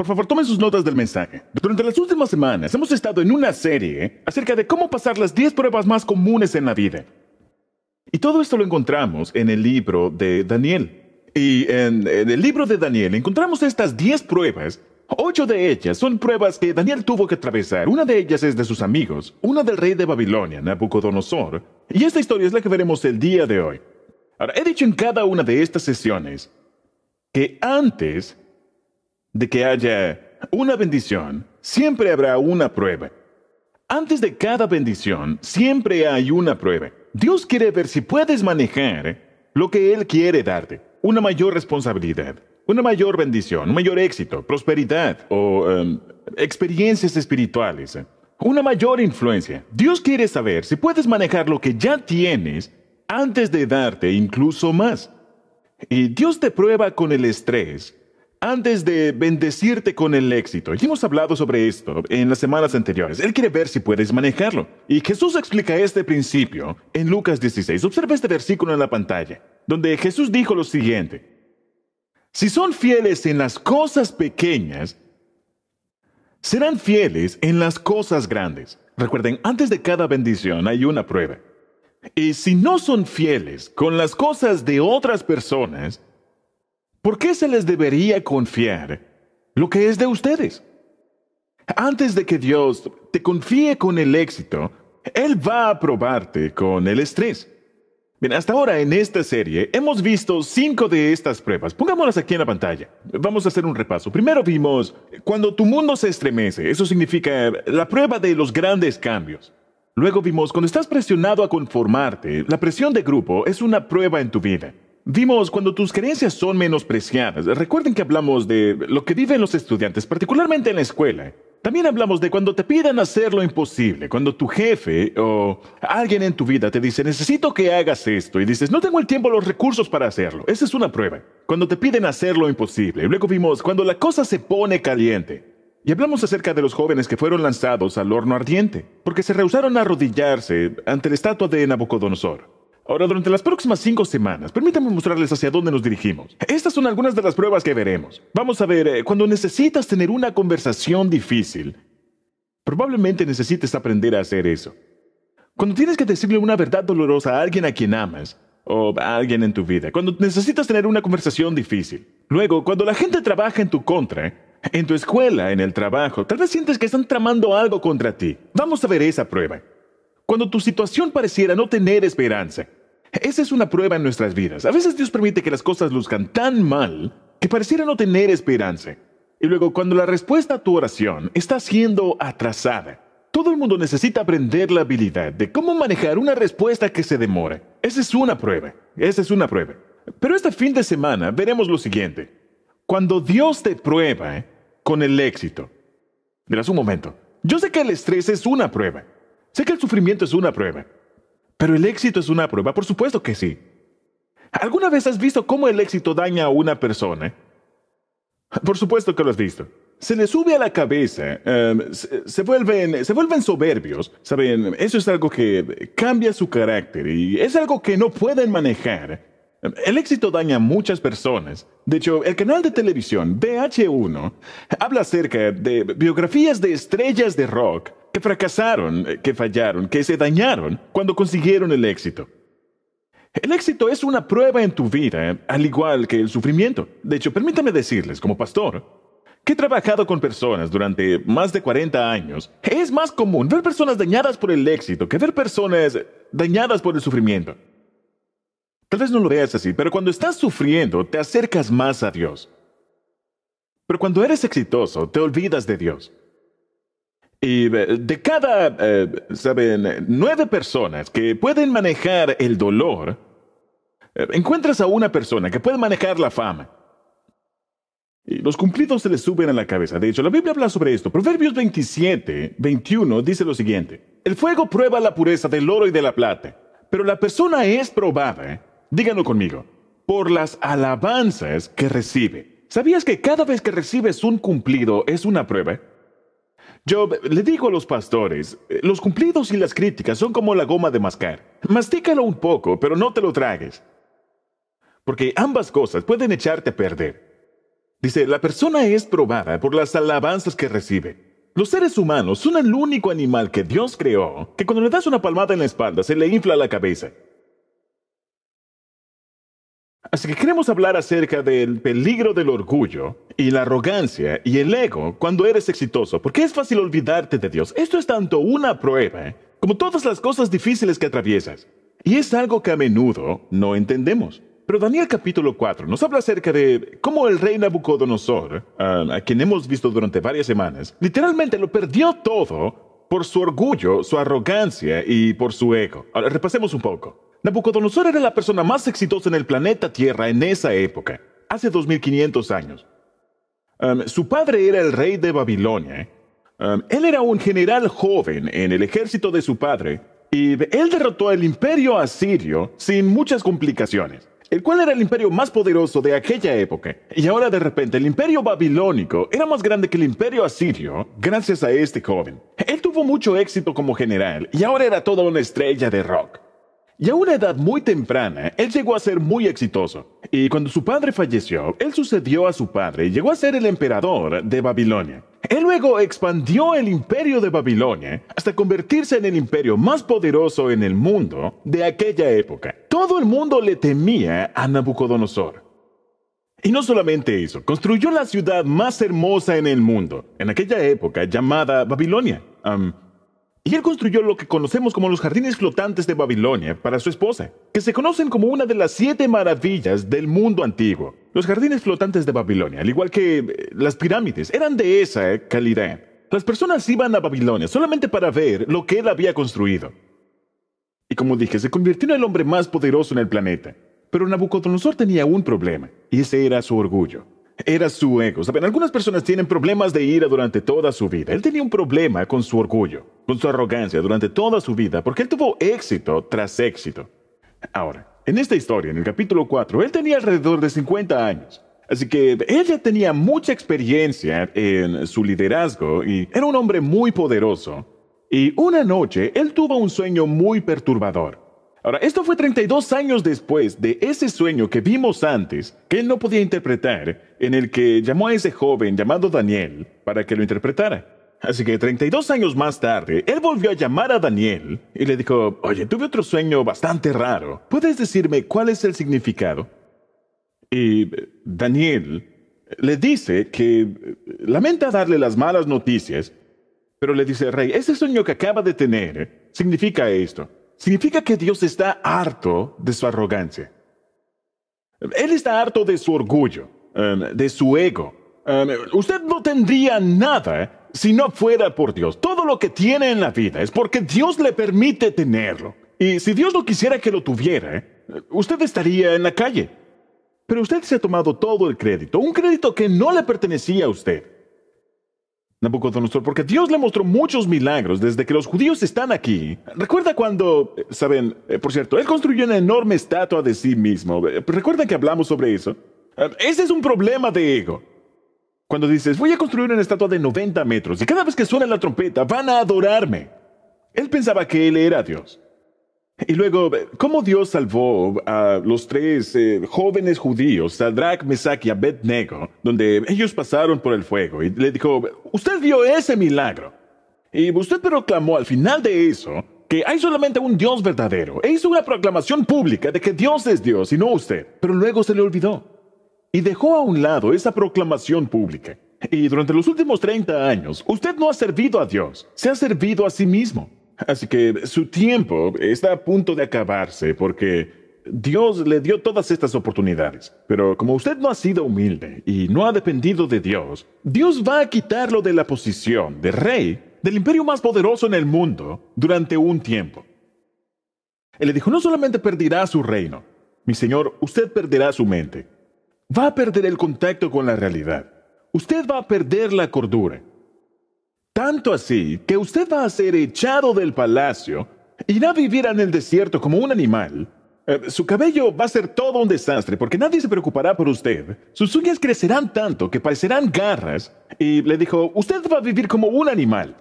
Por favor, tomen sus notas del mensaje. Durante las últimas semanas hemos estado en una serie acerca de cómo pasar las 10 pruebas más comunes en la vida. Y todo esto lo encontramos en el libro de Daniel. Y en, el libro de Daniel encontramos estas 10 pruebas. Ocho de ellas son pruebas que Daniel tuvo que atravesar. Una de ellas es de sus amigos, una del rey de Babilonia, Nabucodonosor. Y esta historia es la que veremos el día de hoy. Ahora, he dicho en cada una de estas sesiones que antes de que haya una bendición, siempre habrá una prueba. Antes de cada bendición, siempre hay una prueba. Dios quiere ver si puedes manejar lo que Él quiere darte. Una mayor responsabilidad, una mayor bendición, un mayor éxito, prosperidad o em, experiencias espirituales, una mayor influencia. Dios quiere saber si puedes manejar lo que ya tienes antes de darte incluso más. Y Dios te prueba con el estrés antes de bendecirte con el éxito. Y hemos hablado sobre esto en las semanas anteriores. Él quiere ver si puedes manejarlo. Y Jesús explica este principio en Lucas 16. Observa este versículo en la pantalla, donde Jesús dijo lo siguiente. Si son fieles en las cosas pequeñas, serán fieles en las cosas grandes. Recuerden, antes de cada bendición hay una prueba. Y si no son fieles con las cosas de otras personas, ¿Por qué se les debería confiar lo que es de ustedes? Antes de que Dios te confíe con el éxito, Él va a probarte con el estrés. Bien, hasta ahora en esta serie hemos visto cinco de estas pruebas. Pongámoslas aquí en la pantalla. Vamos a hacer un repaso. Primero vimos, cuando tu mundo se estremece, eso significa la prueba de los grandes cambios. Luego vimos, cuando estás presionado a conformarte, la presión de grupo es una prueba en tu vida. Vimos cuando tus creencias son menospreciadas, recuerden que hablamos de lo que viven los estudiantes, particularmente en la escuela. También hablamos de cuando te pidan hacer lo imposible, cuando tu jefe o alguien en tu vida te dice, necesito que hagas esto, y dices, no tengo el tiempo, o los recursos para hacerlo. Esa es una prueba. Cuando te piden hacer lo imposible. Luego vimos cuando la cosa se pone caliente. Y hablamos acerca de los jóvenes que fueron lanzados al horno ardiente, porque se rehusaron a arrodillarse ante la estatua de Nabucodonosor. Ahora, durante las próximas cinco semanas, permítanme mostrarles hacia dónde nos dirigimos. Estas son algunas de las pruebas que veremos. Vamos a ver, eh, cuando necesitas tener una conversación difícil, probablemente necesites aprender a hacer eso. Cuando tienes que decirle una verdad dolorosa a alguien a quien amas, o a alguien en tu vida, cuando necesitas tener una conversación difícil. Luego, cuando la gente trabaja en tu contra, en tu escuela, en el trabajo, tal vez sientes que están tramando algo contra ti. Vamos a ver esa prueba. Cuando tu situación pareciera no tener esperanza, esa es una prueba en nuestras vidas. A veces Dios permite que las cosas luzcan tan mal que pareciera no tener esperanza. Y luego, cuando la respuesta a tu oración está siendo atrasada, todo el mundo necesita aprender la habilidad de cómo manejar una respuesta que se demora. Esa es una prueba. Esa es una prueba. Pero este fin de semana veremos lo siguiente. Cuando Dios te prueba con el éxito. Verás un momento. Yo sé que el estrés es una prueba. Sé que el sufrimiento es una prueba. Pero el éxito es una prueba, por supuesto que sí. ¿Alguna vez has visto cómo el éxito daña a una persona? Por supuesto que lo has visto. Se le sube a la cabeza, em, se, vuelven, se vuelven soberbios, ¿saben? Eso es algo que cambia su carácter y es algo que no pueden manejar. El éxito daña a muchas personas. De hecho, el canal de televisión dh 1 habla acerca de biografías de estrellas de rock que fracasaron, eh, que fallaron, que se dañaron cuando consiguieron el éxito. El éxito es una prueba en tu vida, al igual que el sufrimiento. De hecho, permítame decirles, como pastor, que he trabajado con personas durante más de 40 años, es más común ver personas dañadas por el éxito que ver personas dañadas por el sufrimiento. Tal vez no lo veas así, pero cuando estás sufriendo, te acercas más a Dios. Pero cuando eres exitoso, te olvidas de Dios. Y eh, de cada, eh, saben, nueve personas que pueden manejar el dolor, eh, encuentras a una persona que puede manejar la fama. Y los cumplidos se le suben a la cabeza. De hecho, la Biblia habla sobre esto. Proverbios 27, 21 dice lo siguiente. El fuego prueba la pureza del oro y de la plata, pero la persona es probada Díganlo conmigo. Por las alabanzas que recibe. ¿Sabías que cada vez que recibes un cumplido es una prueba? Yo le digo a los pastores, eh, los cumplidos y las críticas son como la goma de mascar. Mastícalo un poco, pero no te lo tragues. Porque ambas cosas pueden echarte a perder. Dice, la persona es probada por las alabanzas que recibe. Los seres humanos son el único animal que Dios creó que cuando le das una palmada en la espalda se le infla la cabeza. Así que queremos hablar acerca del peligro del orgullo y la arrogancia y el ego cuando eres exitoso, porque es fácil olvidarte de Dios. Esto es tanto una prueba ¿eh? como todas las cosas difíciles que atraviesas. Y es algo que a menudo no entendemos. Pero Daniel capítulo 4 nos habla acerca de cómo el rey Nabucodonosor, ah, a, quien hemos visto durante varias semanas, literalmente lo perdió todo por su orgullo, su arrogancia y por su ego. Ahora repasemos un poco. Nabucodonosor era la persona más exitosa en el planeta Tierra en esa época, hace 2500 años. Em, su padre era el rey de Babilonia. Em, él era un general joven en el ejército de su padre y él derrotó al imperio asirio sin muchas complicaciones, el cual era el imperio más poderoso de aquella época. Y ahora de repente el imperio babilónico era más grande que el imperio asirio gracias a este joven. Él tuvo mucho éxito como general y ahora era toda una estrella de rock. Y a una edad muy temprana, él llegó a ser muy exitoso. Y cuando su padre falleció, él sucedió a su padre y llegó a ser el emperador de Babilonia. Él luego expandió el imperio de Babilonia hasta convertirse en el imperio más poderoso en el mundo de aquella época. Todo el mundo le temía a Nabucodonosor. Y no solamente eso, construyó la ciudad más hermosa en el mundo, en aquella época llamada Babilonia y él construyó lo que conocemos como los jardines flotantes de Babilonia para su esposa, que se conocen como una de las siete maravillas del mundo antiguo. Los jardines flotantes de Babilonia, al igual que eh, las pirámides, eran de esa eh, calidad. Las personas iban a Babilonia solamente para ver lo que él había construido. Y como dije, se convirtió en el hombre más poderoso en el planeta. Pero Nabucodonosor tenía un problema, y ese era su orgullo era su ego. Saben, algunas personas tienen problemas de ira durante toda su vida. Él tenía un problema con su orgullo, con su arrogancia durante toda su vida, porque él tuvo éxito tras éxito. Ahora, en esta historia, en el capítulo 4, él tenía alrededor de 50 años. Así que él ya tenía mucha experiencia en su liderazgo y era un hombre muy poderoso. Y una noche él tuvo un sueño muy perturbador. Ahora, esto fue 32 años después de ese sueño que vimos antes, que él no podía interpretar, en el que llamó a ese joven llamado Daniel para que lo interpretara. Así que 32 años más tarde, él volvió a llamar a Daniel y le dijo, oye, tuve otro sueño bastante raro, ¿puedes decirme cuál es el significado? Y eh, Daniel eh, le dice que eh, lamenta darle las malas noticias, pero le dice, Rey, ese sueño que acaba de tener significa esto significa que Dios está harto de su arrogancia. Él está harto de su orgullo, em, de su ego. Em, usted no tendría nada si no fuera por Dios. Todo lo que tiene en la vida es porque Dios le permite tenerlo. Y si Dios no quisiera que lo tuviera, usted estaría en la calle. Pero usted se ha tomado todo el crédito, un crédito que no le pertenecía a usted. Nabucodonosor, porque Dios le mostró muchos milagros desde que los judíos están aquí. Recuerda cuando, eh, saben, eh, por cierto, él construyó una enorme estatua de sí mismo. Eh, pues, ¿Recuerdan que hablamos sobre eso? Ese es un problema de ego. Cuando dices, voy a construir una estatua de 90 metros y cada vez que suena la trompeta van a adorarme. Él pensaba que él era Dios. Y luego, ¿cómo Dios salvó a los tres eh, jóvenes judíos, Sadrach, Mesach y Abednego, donde ellos pasaron por el fuego? Y le dijo, usted vio ese milagro. Y usted proclamó al final de eso que hay solamente un Dios verdadero. E hizo una proclamación pública de que Dios es Dios y no usted. Pero luego se le olvidó. Y dejó a un lado esa proclamación pública. Y durante los últimos 30 años, usted no ha servido a Dios, se ha servido a sí mismo. Así que su tiempo está a punto de acabarse porque Dios le dio todas estas oportunidades. Pero como usted no ha sido humilde y no ha dependido de Dios, Dios va a quitarlo de la posición de rey del imperio más poderoso en el mundo durante un tiempo. Él le dijo, no solamente perderá su reino, mi señor, usted perderá su mente. Va a perder el contacto con la realidad. Usted va a perder la cordura. Tanto así que usted va a ser echado del palacio, irá a vivir en el desierto como un animal. Eh, su cabello va a ser todo un desastre porque nadie se preocupará por usted. Sus uñas crecerán tanto que parecerán garras. Y le dijo, usted va a vivir como un animal.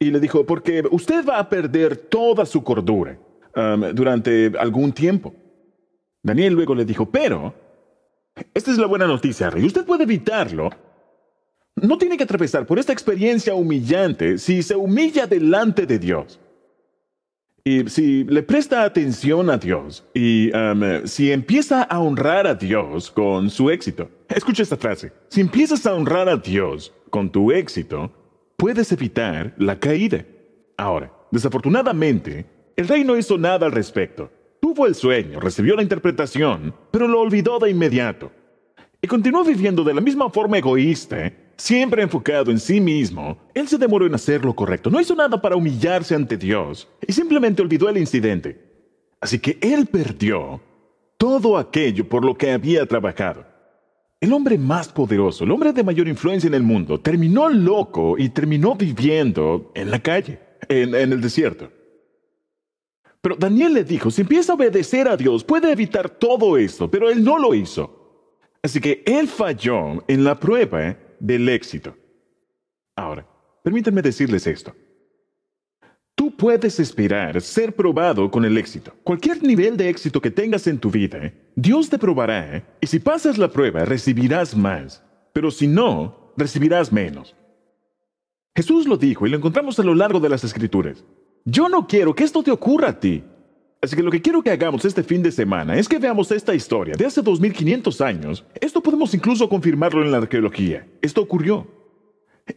Y le dijo, porque usted va a perder toda su cordura um, durante algún tiempo. Daniel luego le dijo, pero, esta es la buena noticia, Rey, usted puede evitarlo no tiene que atravesar por esta experiencia humillante si se humilla delante de Dios. Y si le presta atención a Dios y um, si empieza a honrar a Dios con su éxito. Escucha esta frase. Si empiezas a honrar a Dios con tu éxito, puedes evitar la caída. Ahora, desafortunadamente, el rey no hizo nada al respecto. Tuvo el sueño, recibió la interpretación, pero lo olvidó de inmediato. Y continuó viviendo de la misma forma egoísta siempre enfocado en sí mismo, él se demoró en hacer lo correcto, no hizo nada para humillarse ante Dios y simplemente olvidó el incidente. Así que él perdió todo aquello por lo que había trabajado. El hombre más poderoso, el hombre de mayor influencia en el mundo, terminó loco y terminó viviendo en la calle, en, el desierto. Pero Daniel le dijo, si empieza a obedecer a Dios, puede evitar todo esto, pero él no lo hizo. Así que él falló en la prueba ¿eh? del éxito. Ahora, permítanme decirles esto. Tú puedes esperar ser probado con el éxito. Cualquier nivel de éxito que tengas en tu vida, ¿eh? Dios te probará ¿eh? y si pasas la prueba recibirás más, pero si no, recibirás menos. Jesús lo dijo y lo encontramos a lo largo de las escrituras. Yo no quiero que esto te ocurra a ti. Así que lo que quiero que hagamos este fin de semana es que veamos esta historia de hace 2500 años. Esto podemos incluso confirmarlo en la arqueología. Esto ocurrió.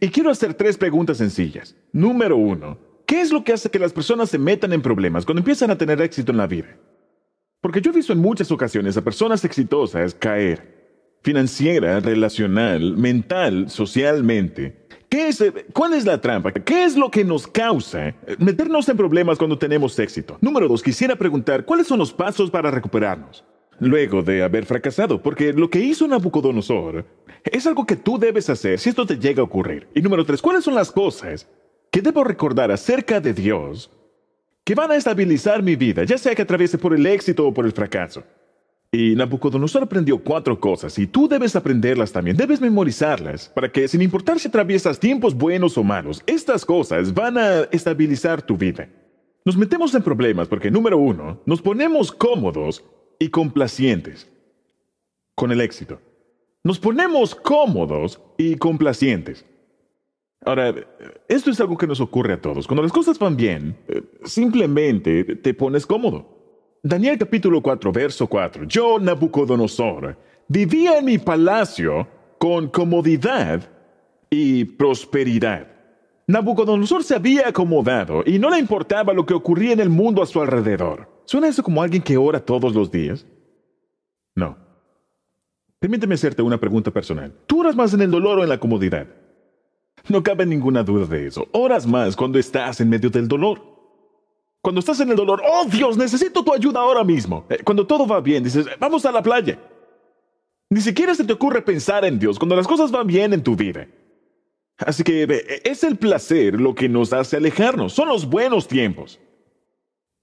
Y quiero hacer tres preguntas sencillas. Número uno, ¿qué es lo que hace que las personas se metan en problemas cuando empiezan a tener éxito en la vida? Porque yo he visto en muchas ocasiones a personas exitosas caer financiera, relacional, mental, socialmente, es, eh, ¿Cuál es la trampa? ¿Qué es lo que nos causa eh, meternos en problemas cuando tenemos éxito? Número dos, quisiera preguntar, ¿cuáles son los pasos para recuperarnos? Luego de haber fracasado, porque lo que hizo Nabucodonosor eh, es algo que tú debes hacer si esto te llega a ocurrir. Y número tres, ¿cuáles son las cosas que debo recordar acerca de Dios que van a estabilizar mi vida, ya sea que atraviese por el éxito o por el fracaso? Y Nabucodonosor aprendió cuatro cosas y tú debes aprenderlas también, debes memorizarlas, para que sin importar si atraviesas tiempos buenos o malos, estas cosas van a estabilizar tu vida. Nos metemos en problemas porque, número uno, nos ponemos cómodos y complacientes con el éxito. Nos ponemos cómodos y complacientes. Ahora, esto es algo que nos ocurre a todos. Cuando las cosas van bien, eh, simplemente te pones cómodo. Daniel capítulo 4, verso 4. Yo, Nabucodonosor, vivía en mi palacio con comodidad y prosperidad. Nabucodonosor se había acomodado y no le importaba lo que ocurría en el mundo a su alrededor. ¿Suena eso como alguien que ora todos los días? No. Permíteme hacerte una pregunta personal. ¿Tú oras más en el dolor o en la comodidad? No cabe ninguna duda de eso. Oras más cuando estás en medio del dolor. Cuando estás en el dolor, oh Dios, necesito tu ayuda ahora mismo. Eh, cuando todo va bien, dices, vamos a la playa. Ni siquiera se te ocurre pensar en Dios cuando las cosas van bien en tu vida. Así que e, es el placer lo que nos hace alejarnos. Son los buenos tiempos.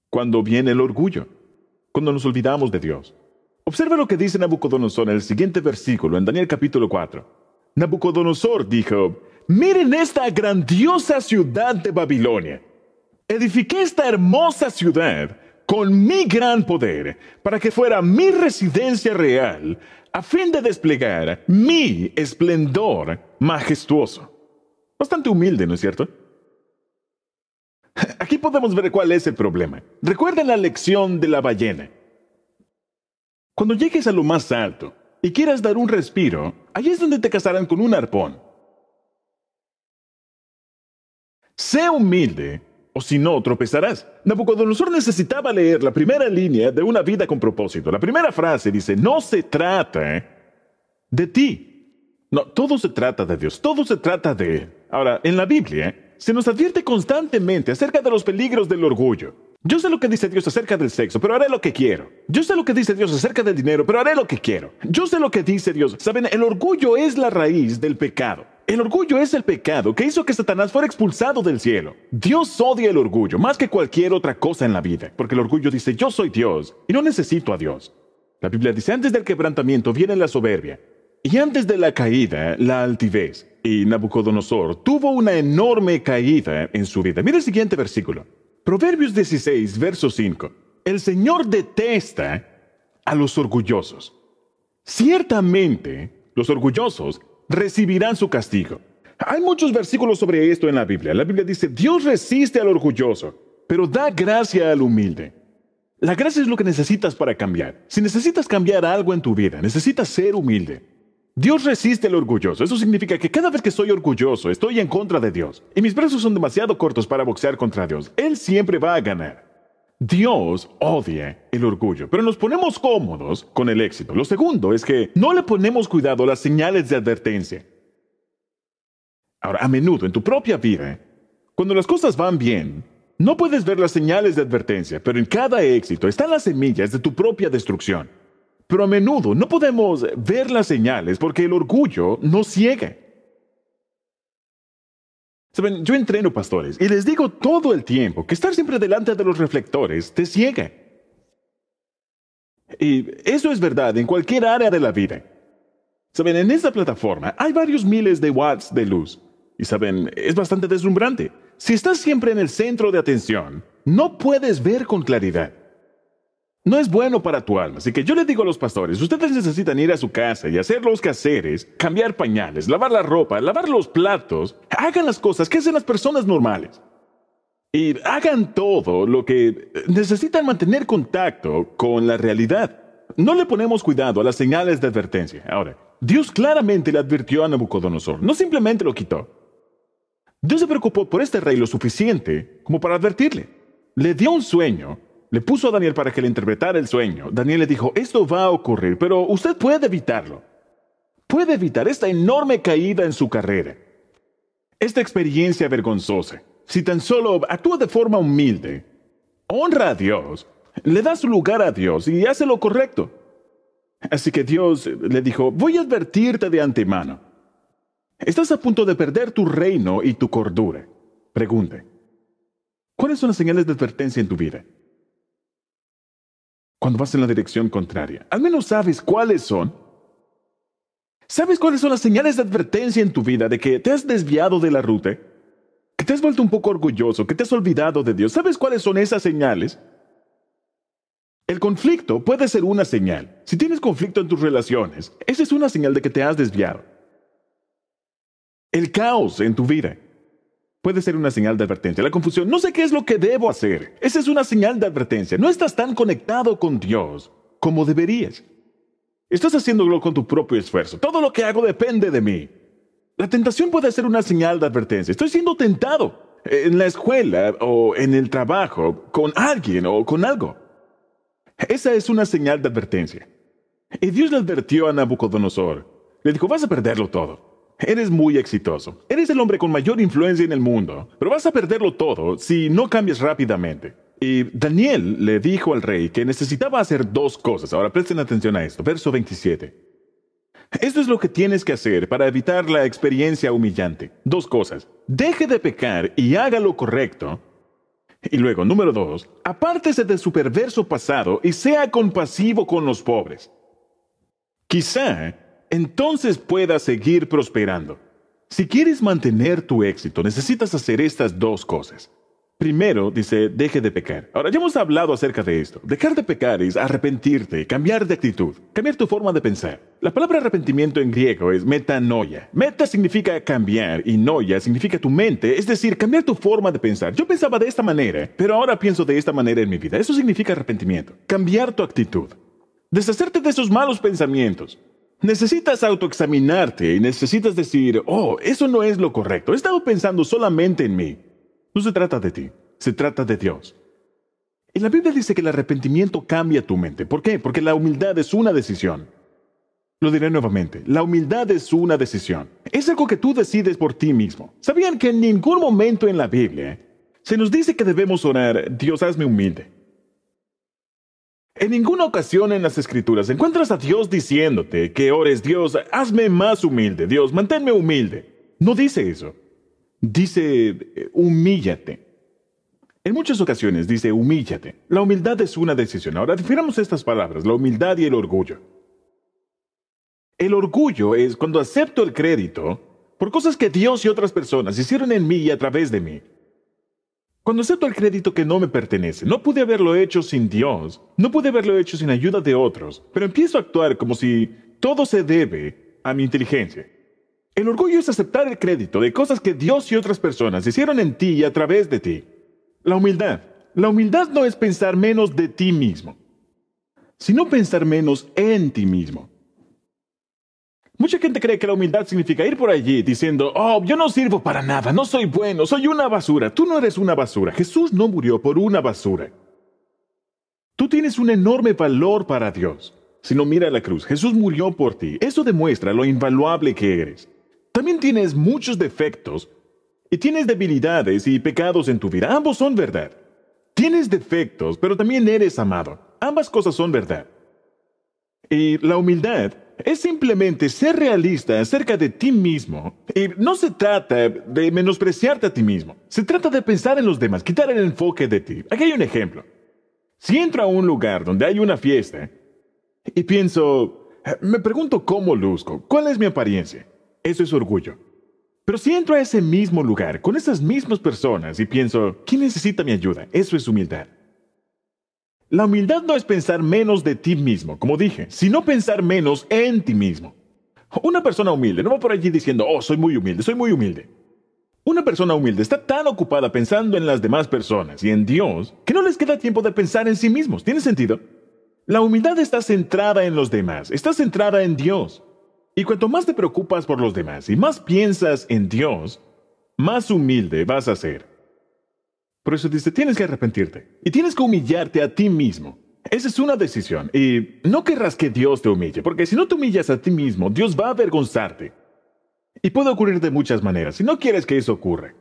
Cuando viene el orgullo, cuando nos olvidamos de Dios. Observa lo que dice Nabucodonosor en el siguiente versículo, en Daniel capítulo 4. Nabucodonosor dijo, miren esta grandiosa ciudad de Babilonia Edifiqué esta hermosa ciudad con mi gran poder para que fuera mi residencia real a fin de desplegar mi esplendor majestuoso. Bastante humilde, ¿no es cierto? Aquí podemos ver cuál es el problema. Recuerda la lección de la ballena. Cuando llegues a lo más alto y quieras dar un respiro, ahí es donde te casarán con un arpón. Sé humilde o si no, tropezarás. Nabucodonosor necesitaba leer la primera línea de una vida con propósito. La primera frase dice, no se trata de ti. No, todo se trata de Dios, todo se trata de Él. Ahora, en la Biblia se nos advierte constantemente acerca de los peligros del orgullo. Yo sé lo que dice Dios acerca del sexo, pero haré lo que quiero. Yo sé lo que dice Dios acerca del dinero, pero haré lo que quiero. Yo sé lo que dice Dios. Saben, el orgullo es la raíz del pecado. El orgullo es el pecado que hizo que Satanás fuera expulsado del cielo. Dios odia el orgullo más que cualquier otra cosa en la vida, porque el orgullo dice yo soy Dios y no necesito a Dios. La Biblia dice antes del quebrantamiento viene la soberbia y antes de la caída la altivez. Y Nabucodonosor tuvo una enorme caída en su vida. Mira el siguiente versículo. Proverbios 16, verso 5. El Señor detesta a los orgullosos. Ciertamente, los orgullosos recibirán su castigo. Hay muchos versículos sobre esto en la Biblia. La Biblia dice, Dios resiste al orgulloso, pero da gracia al humilde. La gracia es lo que necesitas para cambiar. Si necesitas cambiar algo en tu vida, necesitas ser humilde. Dios resiste el orgulloso. Eso significa que cada vez que soy orgulloso, estoy en contra de Dios. Y mis brazos son demasiado cortos para boxear contra Dios. Él siempre va a ganar. Dios odia el orgullo, pero nos ponemos cómodos con el éxito. Lo segundo es que no le ponemos cuidado a las señales de advertencia. Ahora, a menudo en tu propia vida, cuando las cosas van bien, no puedes ver las señales de advertencia, pero en cada éxito están las semillas de tu propia destrucción. Pero a menudo no podemos ver las señales porque el orgullo nos ciega. Saben, yo entreno pastores y les digo todo el tiempo que estar siempre delante de los reflectores te ciega. Y eso es verdad en cualquier área de la vida. Saben, en esta plataforma hay varios miles de watts de luz. Y saben, es bastante deslumbrante. Si estás siempre en el centro de atención, no puedes ver con claridad no es bueno para tu alma. Así que yo le digo a los pastores, ustedes necesitan ir a su casa y hacer los quehaceres, cambiar pañales, lavar la ropa, lavar los platos, hagan las cosas que hacen las personas normales. Y hagan todo lo que necesitan mantener contacto con la realidad. No le ponemos cuidado a las señales de advertencia. Ahora, Dios claramente le advirtió a Nabucodonosor, no simplemente lo quitó. Dios se preocupó por este rey lo suficiente como para advertirle. Le dio un sueño le puso a Daniel para que le interpretara el sueño. Daniel le dijo, esto va a ocurrir, pero usted puede evitarlo. Puede evitar esta enorme caída en su carrera. Esta experiencia vergonzosa. Si tan solo actúa de forma humilde, honra a Dios, le da su lugar a Dios y hace lo correcto. Así que Dios le dijo, voy a advertirte de antemano. Estás a punto de perder tu reino y tu cordura. Pregunte, ¿cuáles son las señales de advertencia en tu vida? cuando vas en la dirección contraria. Al menos sabes cuáles son. ¿Sabes cuáles son las señales de advertencia en tu vida de que te has desviado de la ruta? Que te has vuelto un poco orgulloso, que te has olvidado de Dios. ¿Sabes cuáles son esas señales? El conflicto puede ser una señal. Si tienes conflicto en tus relaciones, esa es una señal de que te has desviado. El caos en tu vida puede ser una señal de advertencia. La confusión, no sé qué es lo que debo hacer. Esa es una señal de advertencia. No estás tan conectado con Dios como deberías. Estás haciéndolo con tu propio esfuerzo. Todo lo que hago depende de mí. La tentación puede ser una señal de advertencia. Estoy siendo tentado en la escuela o en el trabajo, con alguien o con algo. Esa es una señal de advertencia. Y Dios le advirtió a Nabucodonosor. Le dijo, vas a perderlo todo. Eres muy exitoso. Eres el hombre con mayor influencia en el mundo, pero vas a perderlo todo si no cambias rápidamente. Y Daniel le dijo al rey que necesitaba hacer dos cosas. Ahora presten atención a esto, verso 27. Esto es lo que tienes que hacer para evitar la experiencia humillante. Dos cosas. Deje de pecar y haga lo correcto. Y luego, número dos, apártese de su perverso pasado y sea compasivo con los pobres. Quizá entonces puedas seguir prosperando. Si quieres mantener tu éxito, necesitas hacer estas dos cosas. Primero, dice, deje de pecar. Ahora, ya hemos hablado acerca de esto. Dejar de pecar es arrepentirte, cambiar de actitud, cambiar tu forma de pensar. La palabra arrepentimiento en griego es metanoia. Meta significa cambiar y noia significa tu mente, es decir, cambiar tu forma de pensar. Yo pensaba de esta manera, pero ahora pienso de esta manera en mi vida. Eso significa arrepentimiento, cambiar tu actitud. Deshacerte de esos malos pensamientos. Necesitas autoexaminarte y necesitas decir, oh, eso no es lo correcto. He estado pensando solamente en mí. No se trata de ti, se trata de Dios. Y la Biblia dice que el arrepentimiento cambia tu mente. ¿Por qué? Porque la humildad es una decisión. Lo diré nuevamente, la humildad es una decisión. Es algo que tú decides por ti mismo. ¿Sabían que en ningún momento en la Biblia se nos dice que debemos orar, Dios hazme humilde? En ninguna ocasión en las escrituras encuentras a Dios diciéndote que ores Dios, hazme más humilde, Dios, manténme humilde. No dice eso. Dice, eh, humíllate. En muchas ocasiones dice, humíllate. La humildad es una decisión. Ahora, difiramos estas palabras, la humildad y el orgullo. El orgullo es cuando acepto el crédito por cosas que Dios y otras personas hicieron en mí y a través de mí. Cuando acepto el crédito que no me pertenece, no pude haberlo hecho sin Dios, no pude haberlo hecho sin ayuda de otros, pero empiezo a actuar como si todo se debe a mi inteligencia. El orgullo es aceptar el crédito de cosas que Dios y otras personas hicieron en ti y a través de ti. La humildad. La humildad no es pensar menos de ti mismo, sino pensar menos en ti mismo. Mucha gente cree que la humildad significa ir por allí diciendo, oh, yo no sirvo para nada, no soy bueno, soy una basura. Tú no eres una basura. Jesús no murió por una basura. Tú tienes un enorme valor para Dios. Si no mira la cruz, Jesús murió por ti. Eso demuestra lo invaluable que eres. También tienes muchos defectos y tienes debilidades y pecados en tu vida. Ambos son verdad. Tienes defectos, pero también eres amado. Ambas cosas son verdad. Y la humildad es simplemente ser realista acerca de ti mismo. Y no se trata de menospreciarte a ti mismo. Se trata de pensar en los demás, quitar el enfoque de ti. Aquí hay un ejemplo. Si entro a un lugar donde hay una fiesta y pienso, eh, me pregunto cómo luzco, cuál es mi apariencia. Eso es orgullo. Pero si entro a ese mismo lugar con esas mismas personas y pienso, ¿quién necesita mi ayuda? Eso es humildad. La humildad no es pensar menos de ti mismo, como dije, sino pensar menos en ti mismo. Una persona humilde no va por allí diciendo, oh, soy muy humilde, soy muy humilde. Una persona humilde está tan ocupada pensando en las demás personas y en Dios que no les queda tiempo de pensar en sí mismos. ¿Tiene sentido? La humildad está centrada en los demás, está centrada en Dios. Y cuanto más te preocupas por los demás y más piensas en Dios, más humilde vas a ser. Por eso dice, tienes que arrepentirte y tienes que humillarte a ti mismo. Esa es una decisión y no querrás que Dios te humille, porque si no te humillas a ti mismo, Dios va a avergonzarte. Y puede ocurrir de muchas maneras Si no quieres que eso ocurra.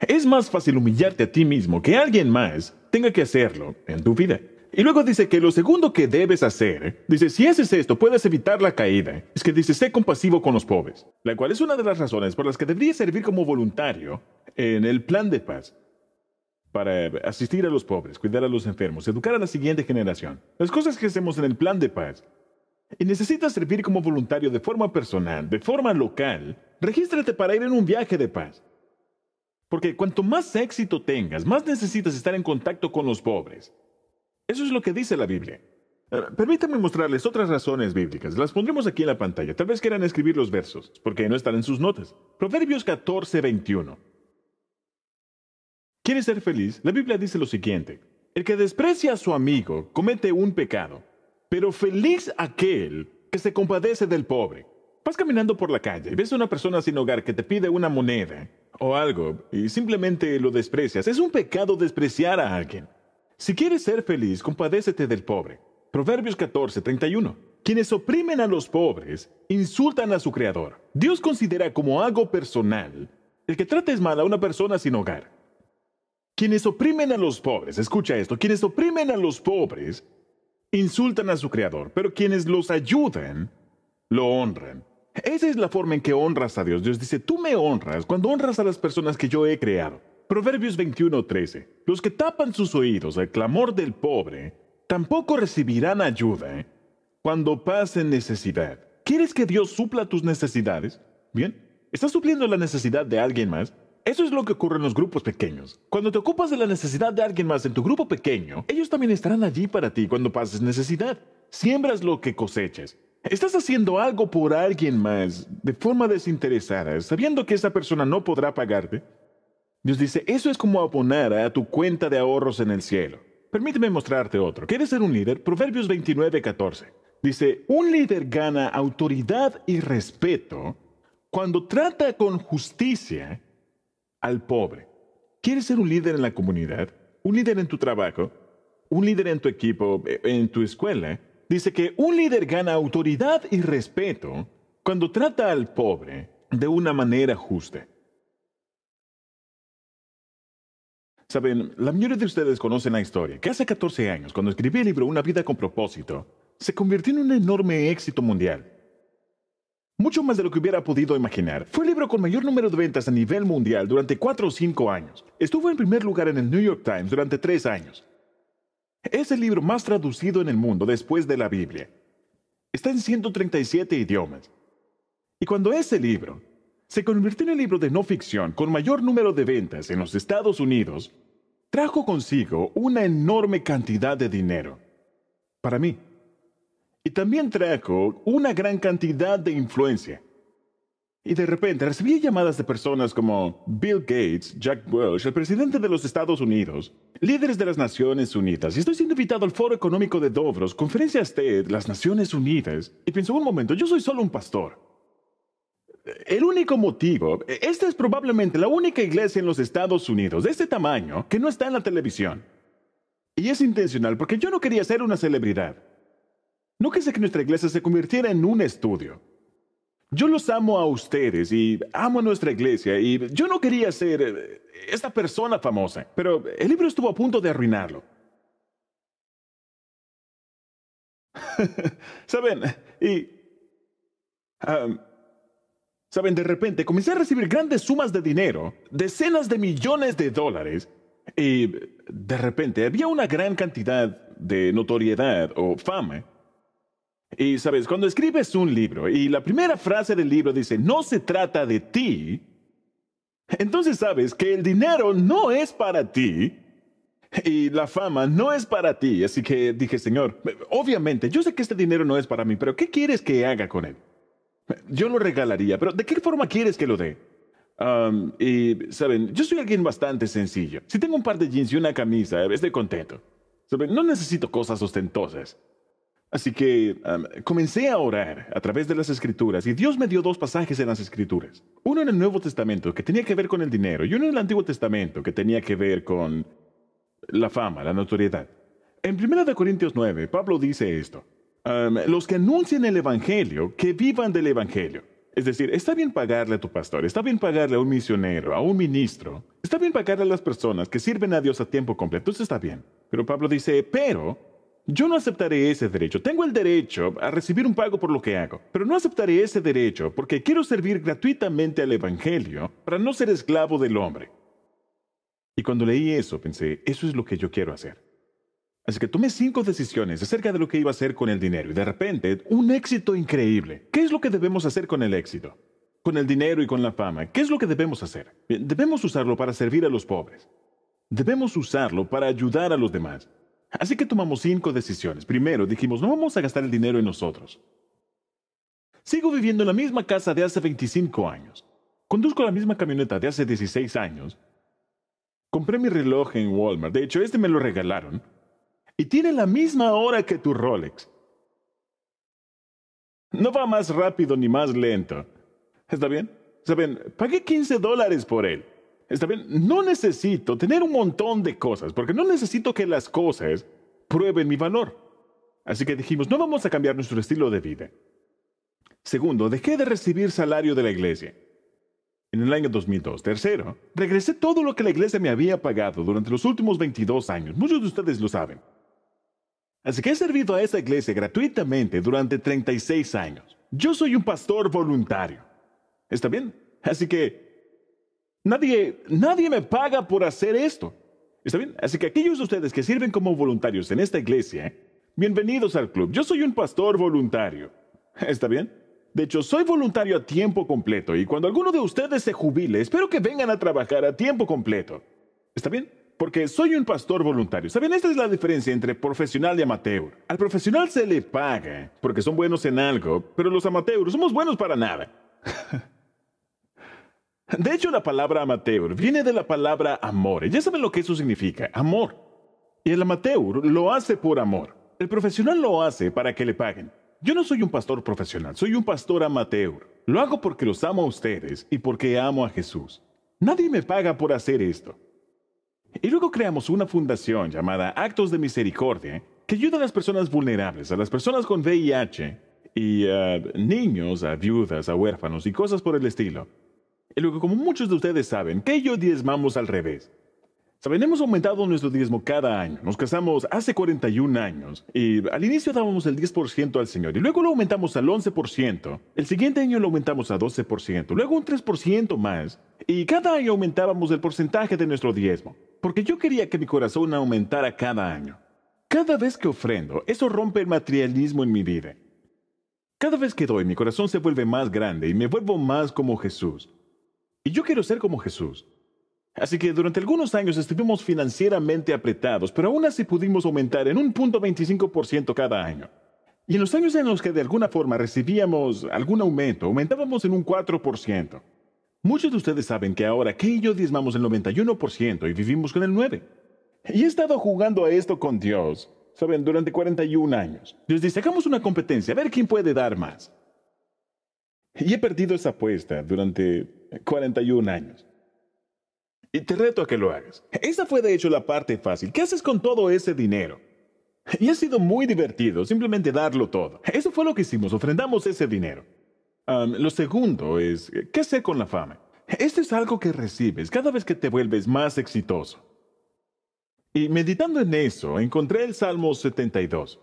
Es más fácil humillarte a ti mismo que alguien más tenga que hacerlo en tu vida. Y luego dice que lo segundo que debes hacer, dice, si haces esto, puedes evitar la caída. Es que dice, sé compasivo con los pobres, la cual es una de las razones por las que deberías servir como voluntario en el plan de paz para asistir a los pobres, cuidar a los enfermos, educar a la siguiente generación. Las cosas que hacemos en el plan de paz. Y necesitas servir como voluntario de forma personal, de forma local. Regístrate para ir en un viaje de paz. Porque cuanto más éxito tengas, más necesitas estar en contacto con los pobres. Eso es lo que dice la Biblia. Eh, Permítanme mostrarles otras razones bíblicas. Las pondremos aquí en la pantalla. Tal vez quieran escribir los versos, porque no están en sus notas. Proverbios 14, 21. ¿Quieres ser feliz? La Biblia dice lo siguiente. El que desprecia a su amigo comete un pecado, pero feliz aquel que se compadece del pobre. Vas caminando por la calle y ves a una persona sin hogar que te pide una moneda o algo y simplemente lo desprecias. Es un pecado despreciar a alguien. Si quieres ser feliz, compadécete del pobre. Proverbios 14, 31. Quienes oprimen a los pobres insultan a su creador. Dios considera como algo personal el que trates mal a una persona sin hogar. Quienes oprimen a los pobres, escucha esto, quienes oprimen a los pobres insultan a su creador, pero quienes los ayudan lo honran. Esa es la forma en que honras a Dios. Dios dice, tú me honras cuando honras a las personas que yo he creado. Proverbios 21:13. Los que tapan sus oídos al clamor del pobre, tampoco recibirán ayuda cuando pasen necesidad. ¿Quieres que Dios supla tus necesidades? Bien, ¿estás supliendo la necesidad de alguien más? Eso es lo que ocurre en los grupos pequeños. Cuando te ocupas de la necesidad de alguien más en tu grupo pequeño, ellos también estarán allí para ti cuando pases necesidad. Siembras lo que coseches. Estás haciendo algo por alguien más, de forma desinteresada, sabiendo que esa persona no podrá pagarte. Dios dice, eso es como abonar a tu cuenta de ahorros en el cielo. Permíteme mostrarte otro. ¿Quieres ser un líder? Proverbios 29, 14. Dice, un líder gana autoridad y respeto cuando trata con justicia al pobre. ¿Quieres ser un líder en la comunidad? ¿Un líder en tu trabajo? ¿Un líder en tu equipo? Eh, ¿En tu escuela? Dice que un líder gana autoridad y respeto cuando trata al pobre de una manera justa. Saben, la mayoría de ustedes conocen la historia, que hace 14 años, cuando escribí el libro Una vida con propósito, se convirtió en un enorme éxito mundial mucho más de lo que hubiera podido imaginar. Fue el libro con mayor número de ventas a nivel mundial durante 4 o 5 años. Estuvo en primer lugar en el New York Times durante 3 años. Es el libro más traducido en el mundo después de la Biblia. Está en 137 idiomas. Y cuando ese libro se convirtió en el libro de no ficción con mayor número de ventas en los Estados Unidos, trajo consigo una enorme cantidad de dinero. Para mí, y también trajo una gran cantidad de influencia. Y de repente recibí llamadas de personas como Bill Gates, Jack Welch, el presidente de los Estados Unidos, líderes de las Naciones Unidas. Y estoy siendo invitado al Foro Económico de Dobros, conferencias TED, las Naciones Unidas. Y pienso, un momento, yo soy solo un pastor. El único motivo, esta es probablemente la única iglesia en los Estados Unidos de este tamaño que no está en la televisión. Y es intencional porque yo no quería ser una celebridad. No quise que nuestra iglesia se convirtiera en un estudio. Yo los amo a ustedes y amo a nuestra iglesia y yo no quería ser eh, esta persona famosa, pero el libro estuvo a punto de arruinarlo. Saben, y... Saben, de repente comencé a recibir grandes sumas de dinero, decenas de millones de dólares, y de repente había una gran cantidad de notoriedad o fama y sabes, cuando escribes un libro y la primera frase del libro dice, no se trata de ti, entonces sabes que el dinero no es para ti y la fama no es para ti. Así que dije, Señor, obviamente, yo sé que este dinero no es para mí, pero ¿qué quieres que haga con él? Yo lo regalaría, pero ¿de qué forma quieres que lo dé? y, saben, yo soy alguien bastante sencillo. Si tengo un par de jeans y una camisa, estoy contento. No necesito cosas ostentosas. Así que comencé a orar a través de las escrituras y Dios me dio dos pasajes en las escrituras. Uno en el Nuevo Testamento que tenía que ver con el dinero y uno en el Antiguo Testamento que tenía que ver con la fama, la notoriedad. En 1 Corintios 9, Pablo dice esto. los que anuncian el Evangelio, que vivan del Evangelio. Es decir, está bien pagarle a tu pastor, está bien pagarle a un misionero, a un ministro, está bien pagarle a las personas que sirven a Dios a tiempo completo, eso está bien. Pero Pablo dice, pero yo no aceptaré ese derecho. Tengo el derecho a recibir un pago por lo que hago, pero no aceptaré ese derecho porque quiero servir gratuitamente al Evangelio para no ser esclavo del hombre. Y cuando leí eso, pensé, eso es lo que yo quiero hacer. Así que tomé cinco decisiones acerca de lo que iba a hacer con el dinero y de repente, un éxito increíble. ¿Qué es lo que debemos hacer con el éxito? Con el dinero y con la fama. ¿Qué es lo que debemos hacer? debemos usarlo para servir a los pobres. Debemos usarlo para ayudar a los demás. Así que tomamos cinco decisiones. Primero, dijimos, no vamos a gastar el dinero en nosotros. Sigo viviendo en la misma casa de hace 25 años. Conduzco la misma camioneta de hace 16 años. Compré mi reloj en Walmart. De hecho, este me lo regalaron. Y tiene la misma hora que tu Rolex. No va más rápido ni más lento. ¿Está bien? Saben, pagué 15 dólares por él. Está bien, no necesito tener un montón de cosas, porque no necesito que las cosas prueben mi valor. Así que dijimos, no vamos a cambiar nuestro estilo de vida. Segundo, dejé de recibir salario de la iglesia. En el año 2002. Tercero, regresé todo lo que la iglesia me había pagado durante los últimos 22 años. Muchos de ustedes lo saben. Así que he servido a esa iglesia gratuitamente durante 36 años. Yo soy un pastor voluntario. ¿Está bien? Así que Nadie, nadie me paga por hacer esto. ¿Está bien? Así que aquellos de ustedes que sirven como voluntarios en esta iglesia, ¿eh? bienvenidos al club. Yo soy un pastor voluntario. ¿Está bien? De hecho, soy voluntario a tiempo completo y cuando alguno de ustedes se jubile, espero que vengan a trabajar a tiempo completo. ¿Está bien? Porque soy un pastor voluntario. ¿Saben? Esta es la diferencia entre profesional y amateur. Al profesional se le paga porque son buenos en algo, pero los amateurs somos buenos para nada. De hecho, la palabra amateur viene de la palabra amor. Ya saben lo que eso significa, amor. Y el amateur lo hace por amor. El profesional lo hace para que le paguen. Yo no soy un pastor profesional, soy un pastor amateur. Lo hago porque los amo a ustedes y porque amo a Jesús. Nadie me paga por hacer esto. Y luego creamos una fundación llamada Actos de Misericordia que ayuda a las personas vulnerables, a las personas con VIH y a niños, a viudas, a huérfanos y cosas por el estilo. Y luego, como muchos de ustedes saben, que yo diezmamos al revés. Saben, hemos aumentado nuestro diezmo cada año. Nos casamos hace 41 años y al inicio dábamos el 10% al Señor y luego lo aumentamos al 11%. El siguiente año lo aumentamos a 12%, luego un 3% más. Y cada año aumentábamos el porcentaje de nuestro diezmo, porque yo quería que mi corazón aumentara cada año. Cada vez que ofrendo, eso rompe el materialismo en mi vida. Cada vez que doy, mi corazón se vuelve más grande y me vuelvo más como Jesús. Y yo quiero ser como Jesús. Así que durante algunos años estuvimos financieramente apretados, pero aún así pudimos aumentar en un punto 25% cada año. Y en los años en los que de alguna forma recibíamos algún aumento, aumentábamos en un 4%. Muchos de ustedes saben que ahora que yo diezmamos el 91% y vivimos con el 9%. Y he estado jugando a esto con Dios, saben, durante 41 años. Dios dice, hagamos una competencia, a ver quién puede dar más. Y he perdido esa apuesta durante 41 años. Y te reto a que lo hagas. Esa fue de hecho la parte fácil. ¿Qué haces con todo ese dinero? Y ha sido muy divertido simplemente darlo todo. Eso fue lo que hicimos, ofrendamos ese dinero. lo segundo es, ¿qué sé con la fama? Esto es algo que recibes cada vez que te vuelves más exitoso. Y meditando en eso, encontré el Salmo 72.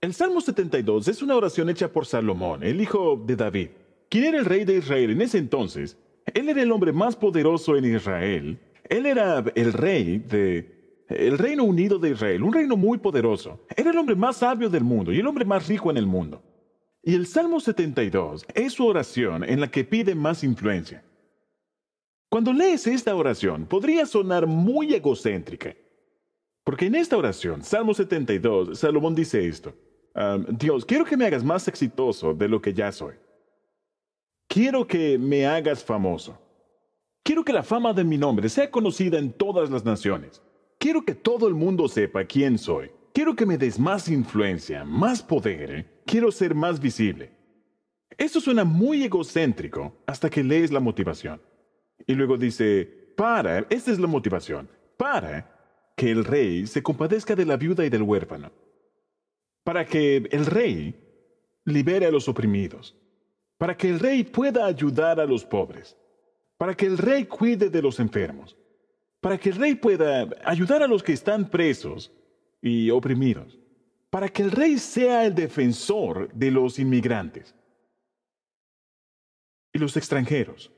El Salmo 72 es una oración hecha por Salomón, el hijo de David, quien era el rey de Israel en ese entonces, él era el hombre más poderoso en Israel. Él era el rey de el Reino Unido de Israel, un reino muy poderoso. Era el hombre más sabio del mundo y el hombre más rico en el mundo. Y el Salmo 72 es su oración en la que pide más influencia. Cuando lees esta oración, podría sonar muy egocéntrica. Porque en esta oración, Salmo 72, Salomón dice esto. Ah, Dios, quiero que me hagas más exitoso de lo que ya soy. Quiero que me hagas famoso. Quiero que la fama de mi nombre sea conocida en todas las naciones. Quiero que todo el mundo sepa quién soy. Quiero que me des más influencia, más poder. ¿eh? Quiero ser más visible. Esto suena muy egocéntrico hasta que lees la motivación. Y luego dice, para, esta es la motivación, para que el rey se compadezca de la viuda y del huérfano. Para que el rey libere a los oprimidos para que el rey pueda ayudar a los pobres, para que el rey cuide de los enfermos, para que el rey pueda ayudar a los que están presos y oprimidos, para que el rey sea el defensor de los inmigrantes y los extranjeros,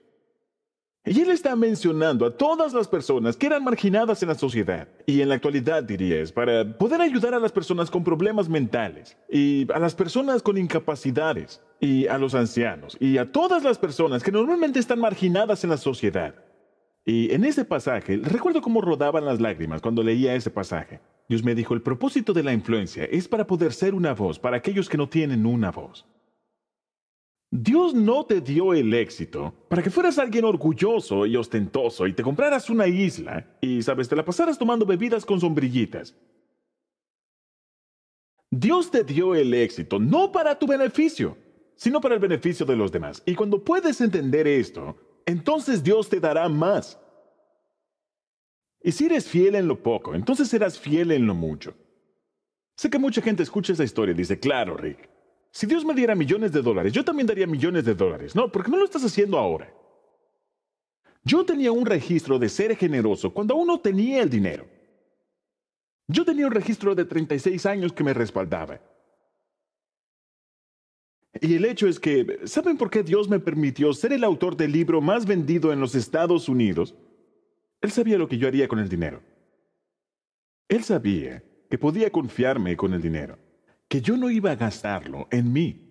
y él está mencionando a todas las personas que eran marginadas en la sociedad, y en la actualidad diría es para poder ayudar a las personas con problemas mentales, y a las personas con incapacidades, y a los ancianos, y a todas las personas que normalmente están marginadas en la sociedad. Y en ese pasaje, recuerdo cómo rodaban las lágrimas cuando leía ese pasaje. Dios me dijo, el propósito de la influencia es para poder ser una voz para aquellos que no tienen una voz. Dios no te dio el éxito para que fueras alguien orgulloso y ostentoso y te compraras una isla y, sabes, te la pasaras tomando bebidas con sombrillitas. Dios te dio el éxito no para tu beneficio, sino para el beneficio de los demás. Y cuando puedes entender esto, entonces Dios te dará más. Y si eres fiel en lo poco, entonces serás fiel en lo mucho. Sé que mucha gente escucha esa historia y dice, claro, Rick, si Dios me diera millones de dólares, yo también daría millones de dólares. No, porque no lo estás haciendo ahora. Yo tenía un registro de ser generoso cuando uno tenía el dinero. Yo tenía un registro de 36 años que me respaldaba. Y el hecho es que, ¿saben por qué Dios me permitió ser el autor del libro más vendido en los Estados Unidos? Él sabía lo que yo haría con el dinero. Él sabía que podía confiarme con el dinero que yo no iba a gastarlo en mí.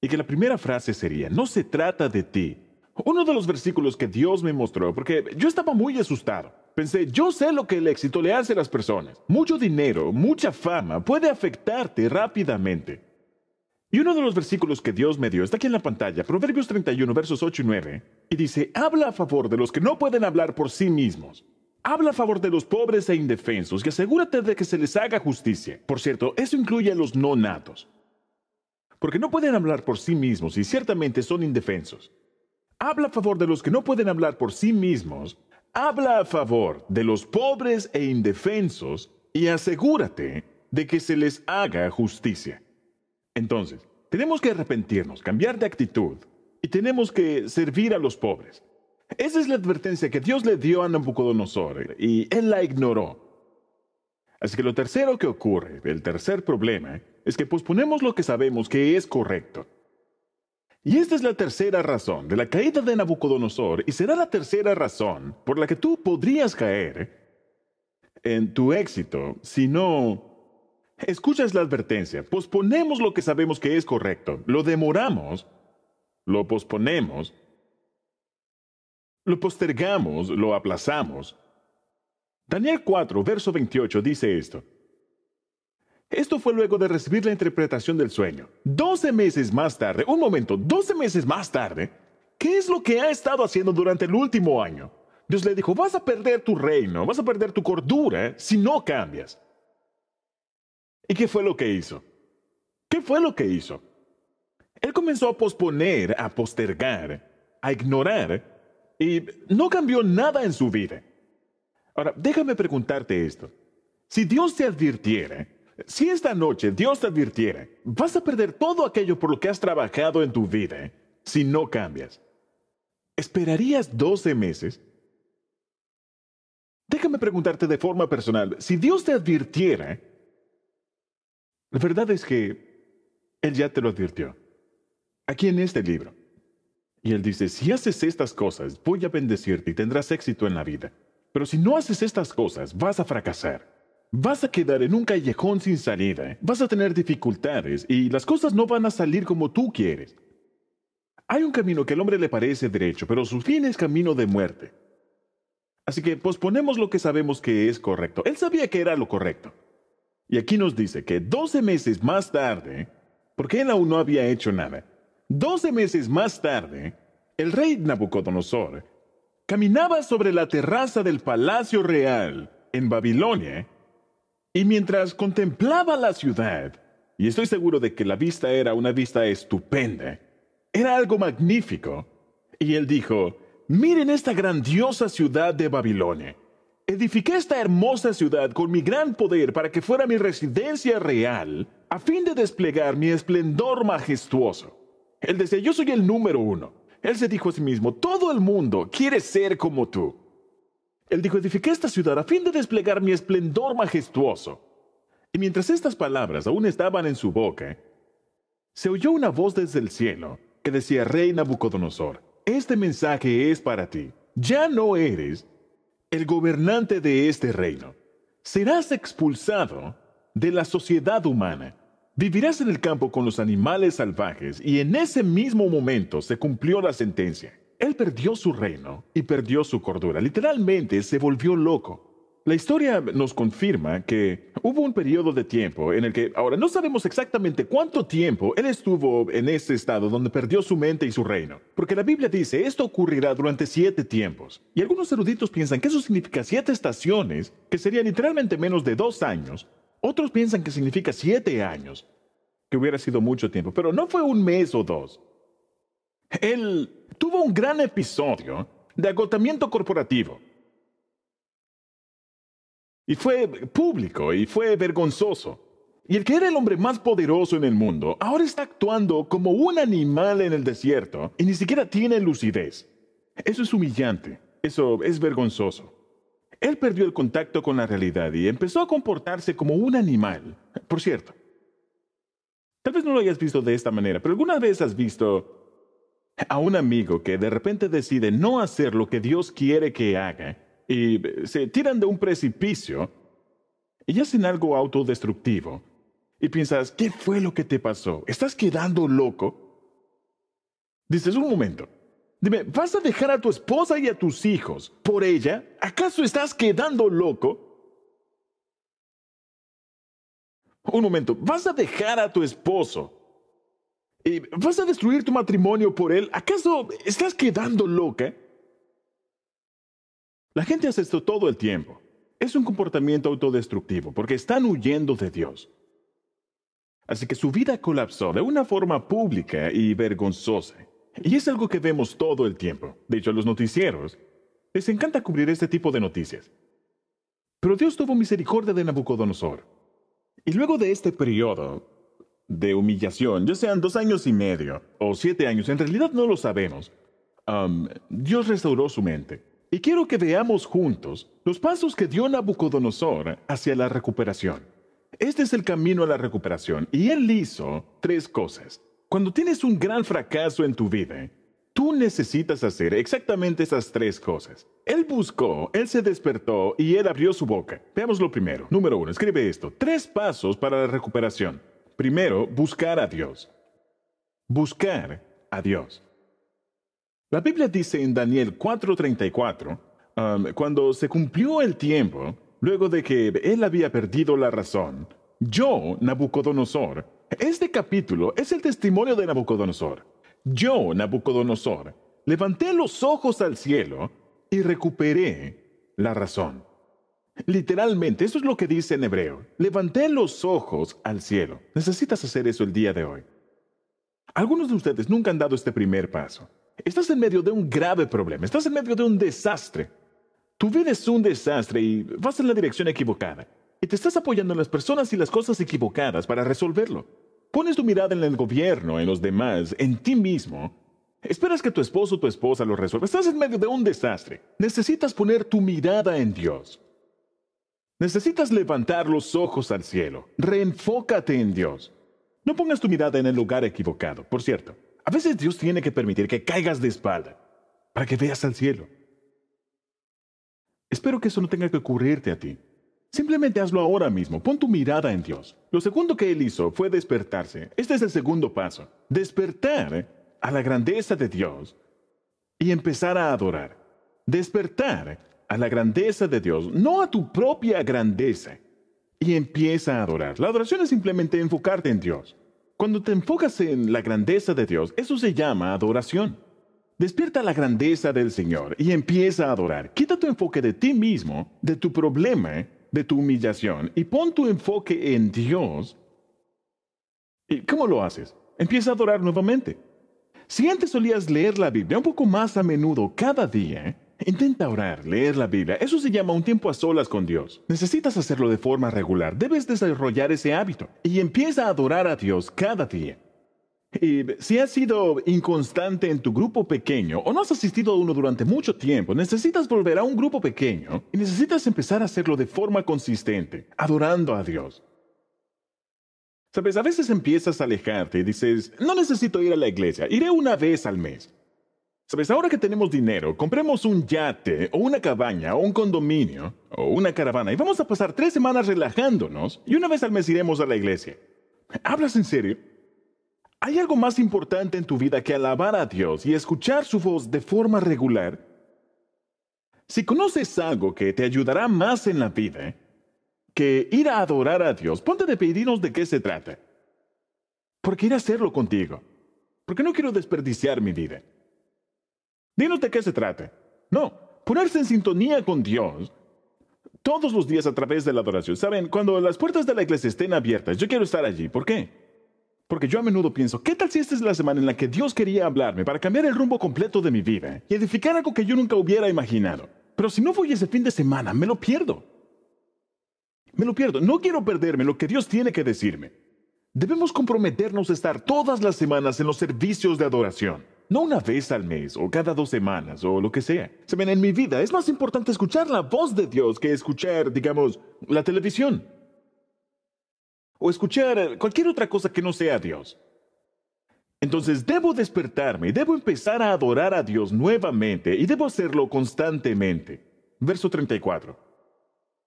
Y que la primera frase sería, no se trata de ti. Uno de los versículos que Dios me mostró, porque yo estaba muy asustado. Pensé, yo sé lo que el éxito le hace a las personas. Mucho dinero, mucha fama puede afectarte rápidamente. Y uno de los versículos que Dios me dio está aquí en la pantalla, Proverbios 31, versos 8 y 9, y dice, habla a favor de los que no pueden hablar por sí mismos. Habla a favor de los pobres e indefensos y asegúrate de que se les haga justicia. Por cierto, eso incluye a los no natos. Porque no pueden hablar por sí mismos y ciertamente son indefensos. Habla a favor de los que no pueden hablar por sí mismos. Habla a favor de los pobres e indefensos y asegúrate de que se les haga justicia. Entonces, tenemos que arrepentirnos, cambiar de actitud y tenemos que servir a los pobres. Esa es la advertencia que Dios le dio a Nabucodonosor y él la ignoró. Así que lo tercero que ocurre, el tercer problema, es que posponemos lo que sabemos que es correcto. Y esta es la tercera razón de la caída de Nabucodonosor y será la tercera razón por la que tú podrías caer en tu éxito si no escuchas la advertencia, posponemos lo que sabemos que es correcto, lo demoramos, lo posponemos lo postergamos, lo aplazamos. Daniel 4, verso 28 dice esto. Esto fue luego de recibir la interpretación del sueño. Doce meses más tarde, un momento, doce meses más tarde, ¿qué es lo que ha estado haciendo durante el último año? Dios le dijo, vas a perder tu reino, vas a perder tu cordura ¿eh? si no cambias. ¿Y qué fue lo que hizo? ¿Qué fue lo que hizo? Él comenzó a posponer, a postergar, a ignorar y no cambió nada en su vida. Ahora, déjame preguntarte esto. Si Dios te advirtiera, si esta noche Dios te advirtiera, vas a perder todo aquello por lo que has trabajado en tu vida si no cambias. ¿Esperarías 12 meses? Déjame preguntarte de forma personal, si Dios te advirtiera, la verdad es que Él ya te lo advirtió. Aquí en este libro. Y él dice, si haces estas cosas, voy a bendecirte y tendrás éxito en la vida. Pero si no haces estas cosas, vas a fracasar. Vas a quedar en un callejón sin salida. ¿eh? Vas a tener dificultades y las cosas no van a salir como tú quieres. Hay un camino que al hombre le parece derecho, pero su fin es camino de muerte. Así que posponemos lo que sabemos que es correcto. Él sabía que era lo correcto. Y aquí nos dice que 12 meses más tarde, porque él aún no había hecho nada, Doce meses más tarde, el rey Nabucodonosor caminaba sobre la terraza del Palacio Real en Babilonia y mientras contemplaba la ciudad, y estoy seguro de que la vista era una vista estupenda, era algo magnífico, y él dijo, miren esta grandiosa ciudad de Babilonia. Edifiqué esta hermosa ciudad con mi gran poder para que fuera mi residencia real, a fin de desplegar mi esplendor majestuoso. Él decía, yo soy el número uno. Él se dijo a sí mismo, todo el mundo quiere ser como tú. Él dijo, edifiqué esta ciudad a fin de desplegar mi esplendor majestuoso. Y mientras estas palabras aún estaban en su boca, se oyó una voz desde el cielo que decía, Rey Nabucodonosor, este mensaje es para ti. Ya no eres el gobernante de este reino. Serás expulsado de la sociedad humana Vivirás en el campo con los animales salvajes y en ese mismo momento se cumplió la sentencia. Él perdió su reino y perdió su cordura. Literalmente se volvió loco. La historia nos confirma que hubo un periodo de tiempo en el que, ahora no sabemos exactamente cuánto tiempo él estuvo en ese estado donde perdió su mente y su reino, porque la Biblia dice esto ocurrirá durante siete tiempos, y algunos eruditos piensan que eso significa siete estaciones, que sería literalmente menos de dos años, otros piensan que significa siete años, que hubiera sido mucho tiempo, pero no fue un mes o dos. Él tuvo un gran episodio de agotamiento corporativo. Y fue público y fue vergonzoso. Y el que era el hombre más poderoso en el mundo, ahora está actuando como un animal en el desierto y ni siquiera tiene lucidez. Eso es humillante, eso es vergonzoso. Él perdió el contacto con la realidad y empezó a comportarse como un animal. Por cierto, tal vez no lo hayas visto de esta manera, pero alguna vez has visto a un amigo que de repente decide no hacer lo que Dios quiere que haga y se tiran de un precipicio y hacen algo autodestructivo. Y piensas, ¿qué fue lo que te pasó? ¿Estás quedando loco? Dices, un momento, Dime, ¿vas a dejar a tu esposa y a tus hijos por ella? ¿Acaso estás quedando loco? Un momento, ¿vas a dejar a tu esposo? ¿Y ¿Vas a destruir tu matrimonio por él? ¿Acaso estás quedando loca? La gente hace esto todo el tiempo. Es un comportamiento autodestructivo porque están huyendo de Dios. Así que su vida colapsó de una forma pública y vergonzosa. Y es algo que vemos todo el tiempo. De hecho, a los noticieros les encanta cubrir este tipo de noticias. Pero Dios tuvo misericordia de Nabucodonosor. Y luego de este periodo de humillación, ya sean dos años y medio o siete años, en realidad no lo sabemos, Dios restauró su mente. Y quiero que veamos juntos los pasos que dio Nabucodonosor hacia la recuperación. Este es el camino a la recuperación y él hizo tres cosas. Cuando tienes un gran fracaso en tu vida, tú necesitas hacer exactamente esas tres cosas. Él buscó, él se despertó y él abrió su boca. Veamos lo primero. Número uno, escribe esto. Tres pasos para la recuperación. Primero, buscar a Dios. Buscar a Dios. La Biblia dice en Daniel 4:34, um, cuando se cumplió el tiempo, luego de que él había perdido la razón, yo, Nabucodonosor, este capítulo es el testimonio de Nabucodonosor. Yo, Nabucodonosor, levanté los ojos al cielo y recuperé la razón. Literalmente, eso es lo que dice en hebreo. Levanté los ojos al cielo. Necesitas hacer eso el día de hoy. Algunos de ustedes nunca han dado este primer paso. Estás en medio de un grave problema, estás en medio de un desastre. Tu vida es un desastre y vas en la dirección equivocada y te estás apoyando en las personas y las cosas equivocadas para resolverlo. Pones tu mirada en el gobierno, en los demás, en ti mismo. Esperas que tu esposo o tu esposa lo resuelva. Estás en medio de un desastre. Necesitas poner tu mirada en Dios. Necesitas levantar los ojos al cielo. Reenfócate en Dios. No pongas tu mirada en el lugar equivocado. Por cierto, a veces Dios tiene que permitir que caigas de espalda para que veas al cielo. Espero que eso no tenga que ocurrirte a ti. Simplemente hazlo ahora mismo, pon tu mirada en Dios. Lo segundo que él hizo fue despertarse. Este es el segundo paso. Despertar a la grandeza de Dios y empezar a adorar. Despertar a la grandeza de Dios, no a tu propia grandeza. Y empieza a adorar. La adoración es simplemente enfocarte en Dios. Cuando te enfocas en la grandeza de Dios, eso se llama adoración. Despierta la grandeza del Señor y empieza a adorar. Quita tu enfoque de ti mismo, de tu problema, de tu humillación y pon tu enfoque en Dios. ¿Y cómo lo haces? Empieza a adorar nuevamente. Si antes solías leer la Biblia un poco más a menudo cada día, intenta orar, leer la Biblia. Eso se llama un tiempo a solas con Dios. Necesitas hacerlo de forma regular. Debes desarrollar ese hábito y empieza a adorar a Dios cada día. Y si has sido inconstante en tu grupo pequeño o no has asistido a uno durante mucho tiempo, necesitas volver a un grupo pequeño y necesitas empezar a hacerlo de forma consistente, adorando a Dios. Sabes, a veces empiezas a alejarte y dices, no necesito ir a la iglesia, iré una vez al mes. Sabes, ahora que tenemos dinero, compremos un yate o una cabaña o un condominio o una caravana y vamos a pasar tres semanas relajándonos y una vez al mes iremos a la iglesia. ¿Hablas en serio? ¿Hay algo más importante en tu vida que alabar a Dios y escuchar su voz de forma regular? Si conoces algo que te ayudará más en la vida ¿eh? que ir a adorar a Dios, ponte de pedirnos de qué se trata. Porque ir a hacerlo contigo. Porque no quiero desperdiciar mi vida. Dinos de qué se trata. No, ponerse en sintonía con Dios todos los días a través de la adoración. Saben, cuando las puertas de la iglesia estén abiertas, yo quiero estar allí. ¿Por qué? Porque yo a menudo pienso, ¿qué tal si esta es la semana en la que Dios quería hablarme para cambiar el rumbo completo de mi vida y edificar algo que yo nunca hubiera imaginado? Pero si no voy ese fin de semana, me lo pierdo. Me lo pierdo. No quiero perderme lo que Dios tiene que decirme. Debemos comprometernos a estar todas las semanas en los servicios de adoración. No una vez al mes o cada dos semanas o lo que sea. Se ven, en mi vida es más importante escuchar la voz de Dios que escuchar, digamos, la televisión o escuchar cualquier otra cosa que no sea Dios. Entonces debo despertarme, debo empezar a adorar a Dios nuevamente y debo hacerlo constantemente. Verso 34.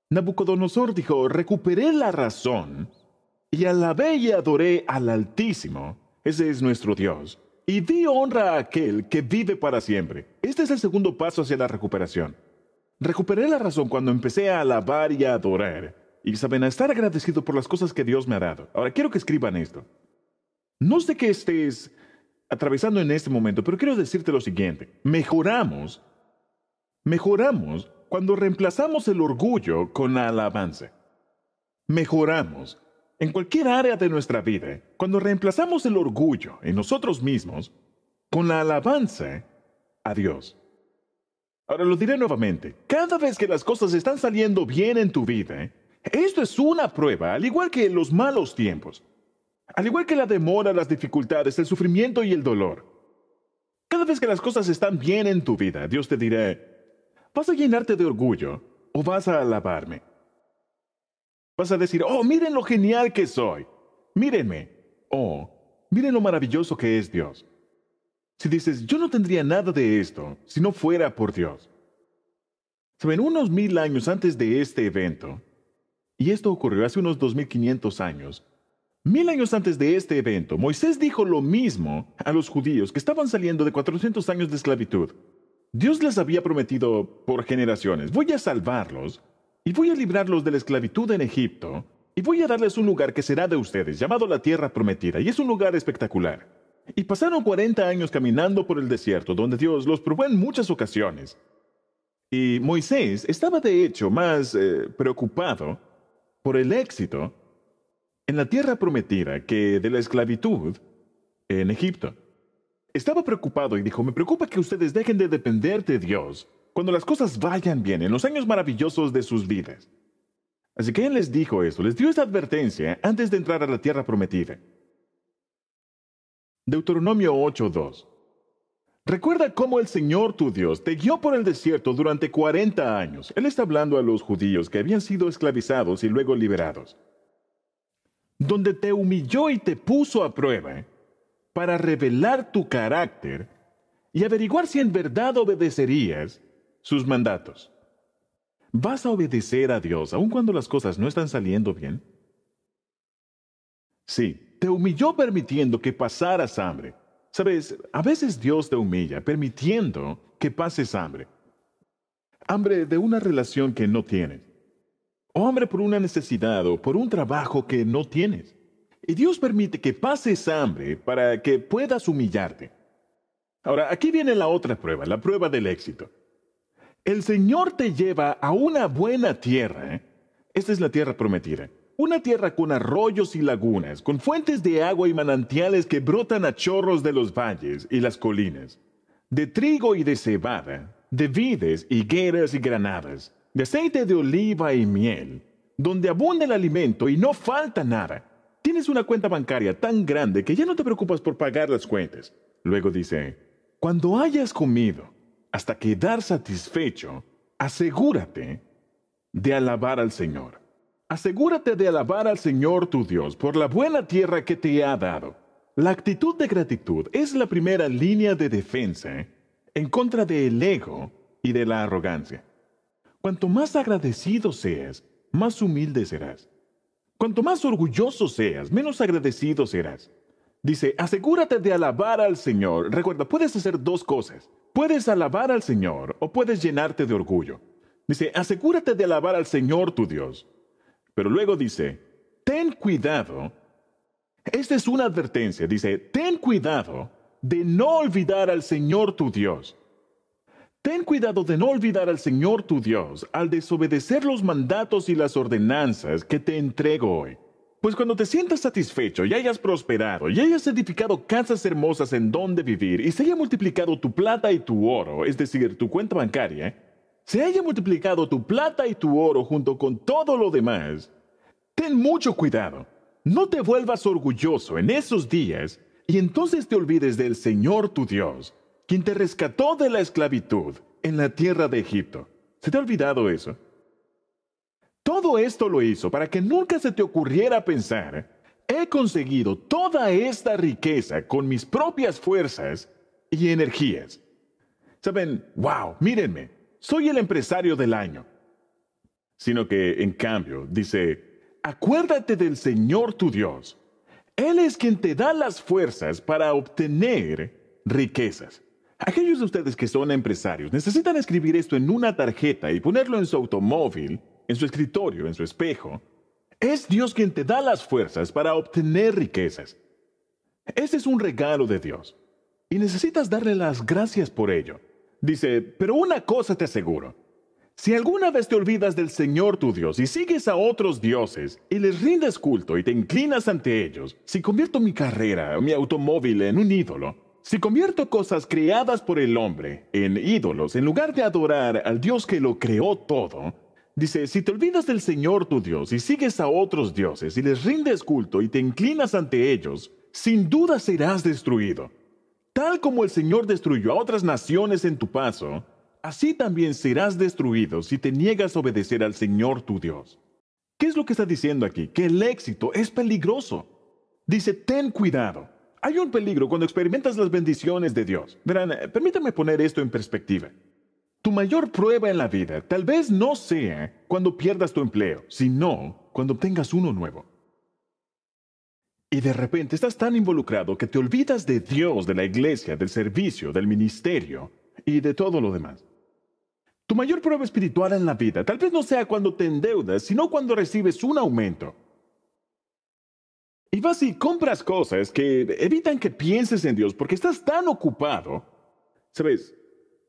Nabucodonosor dijo, recuperé la razón y alabé y adoré al Altísimo, ese es nuestro Dios, y di honra a aquel que vive para siempre. Este es el segundo paso hacia la recuperación. Recuperé la razón cuando empecé a alabar y a adorar y saben a estar agradecido por las cosas que Dios me ha dado. Ahora, quiero que escriban esto. No sé qué estés atravesando en este momento, pero quiero decirte lo siguiente. Mejoramos, mejoramos cuando reemplazamos el orgullo con la alabanza. Mejoramos en cualquier área de nuestra vida, cuando reemplazamos el orgullo en nosotros mismos con la alabanza a Dios. Ahora lo diré nuevamente, cada vez que las cosas están saliendo bien en tu vida, esto es una prueba, al igual que los malos tiempos, al igual que la demora, las dificultades, el sufrimiento y el dolor. Cada vez que las cosas están bien en tu vida, Dios te dirá, ¿vas a llenarte de orgullo o vas a alabarme? Vas a decir, oh, miren lo genial que soy, mírenme, oh, miren lo maravilloso que es Dios. Si dices, yo no tendría nada de esto si no fuera por Dios. Saben, unos mil años antes de este evento, y esto ocurrió hace unos 2500 años. Mil años antes de este evento, Moisés dijo lo mismo a los judíos que estaban saliendo de 400 años de esclavitud. Dios les había prometido por generaciones, voy a salvarlos y voy a librarlos de la esclavitud en Egipto y voy a darles un lugar que será de ustedes, llamado la Tierra Prometida, y es un lugar espectacular. Y pasaron 40 años caminando por el desierto, donde Dios los probó en muchas ocasiones. Y Moisés estaba de hecho más eh, preocupado por el éxito en la tierra prometida que de la esclavitud en Egipto. Estaba preocupado y dijo, me preocupa que ustedes dejen de depender de Dios cuando las cosas vayan bien en los años maravillosos de sus vidas. Así que él les dijo eso, les dio esta advertencia antes de entrar a la tierra prometida. Deuteronomio 8.2 Recuerda cómo el Señor tu Dios te guió por el desierto durante 40 años. Él está hablando a los judíos que habían sido esclavizados y luego liberados. Donde te humilló y te puso a prueba ¿eh? para revelar tu carácter y averiguar si en verdad obedecerías sus mandatos. ¿Vas a obedecer a Dios aun cuando las cosas no están saliendo bien? Sí, te humilló permitiendo que pasaras hambre Sabes, a veces Dios te humilla permitiendo que pases hambre. Hambre de una relación que no tienes. O hambre por una necesidad o por un trabajo que no tienes. Y Dios permite que pases hambre para que puedas humillarte. Ahora, aquí viene la otra prueba, la prueba del éxito. El Señor te lleva a una buena tierra. ¿eh? Esta es la tierra prometida. Una tierra con arroyos y lagunas, con fuentes de agua y manantiales que brotan a chorros de los valles y las colinas, de trigo y de cebada, de vides, higueras y granadas, de aceite de oliva y miel, donde abunda el alimento y no falta nada. Tienes una cuenta bancaria tan grande que ya no te preocupas por pagar las cuentas. Luego dice, cuando hayas comido hasta quedar satisfecho, asegúrate de alabar al Señor. Asegúrate de alabar al Señor tu Dios por la buena tierra que te ha dado. La actitud de gratitud es la primera línea de defensa en contra del ego y de la arrogancia. Cuanto más agradecido seas, más humilde serás. Cuanto más orgulloso seas, menos agradecido serás. Dice, asegúrate de alabar al Señor. Recuerda, puedes hacer dos cosas. Puedes alabar al Señor o puedes llenarte de orgullo. Dice, asegúrate de alabar al Señor tu Dios. Pero luego dice, ten cuidado. Esta es una advertencia. Dice, ten cuidado de no olvidar al Señor tu Dios. Ten cuidado de no olvidar al Señor tu Dios al desobedecer los mandatos y las ordenanzas que te entrego hoy. Pues cuando te sientas satisfecho y hayas prosperado y hayas edificado casas hermosas en donde vivir y se haya multiplicado tu plata y tu oro, es decir, tu cuenta bancaria, se haya multiplicado tu plata y tu oro junto con todo lo demás, ten mucho cuidado. No te vuelvas orgulloso en esos días y entonces te olvides del Señor tu Dios, quien te rescató de la esclavitud en la tierra de Egipto. ¿Se te ha olvidado eso? Todo esto lo hizo para que nunca se te ocurriera pensar, he conseguido toda esta riqueza con mis propias fuerzas y energías. Saben, wow, mírenme, soy el empresario del año. Sino que, en cambio, dice, acuérdate del Señor tu Dios. Él es quien te da las fuerzas para obtener riquezas. Aquellos de ustedes que son empresarios necesitan escribir esto en una tarjeta y ponerlo en su automóvil, en su escritorio, en su espejo. Es Dios quien te da las fuerzas para obtener riquezas. Ese es un regalo de Dios. Y necesitas darle las gracias por ello. Dice, pero una cosa te aseguro. Si alguna vez te olvidas del Señor tu Dios y sigues a otros dioses y les rindes culto y te inclinas ante ellos, si convierto mi carrera, mi automóvil en un ídolo, si convierto cosas creadas por el hombre en ídolos en lugar de adorar al Dios que lo creó todo, dice, si te olvidas del Señor tu Dios y sigues a otros dioses y les rindes culto y te inclinas ante ellos, sin duda serás destruido Tal como el Señor destruyó a otras naciones en tu paso, así también serás destruido si te niegas a obedecer al Señor tu Dios. ¿Qué es lo que está diciendo aquí? Que el éxito es peligroso. Dice, ten cuidado. Hay un peligro cuando experimentas las bendiciones de Dios. Verán, eh, permítame poner esto en perspectiva. Tu mayor prueba en la vida tal vez no sea cuando pierdas tu empleo, sino cuando obtengas uno nuevo. Y de repente estás tan involucrado que te olvidas de Dios, de la iglesia, del servicio, del ministerio y de todo lo demás. Tu mayor prueba espiritual en la vida tal vez no sea cuando te endeudas, sino cuando recibes un aumento. Y vas y compras cosas que evitan que pienses en Dios porque estás tan ocupado. Sabes,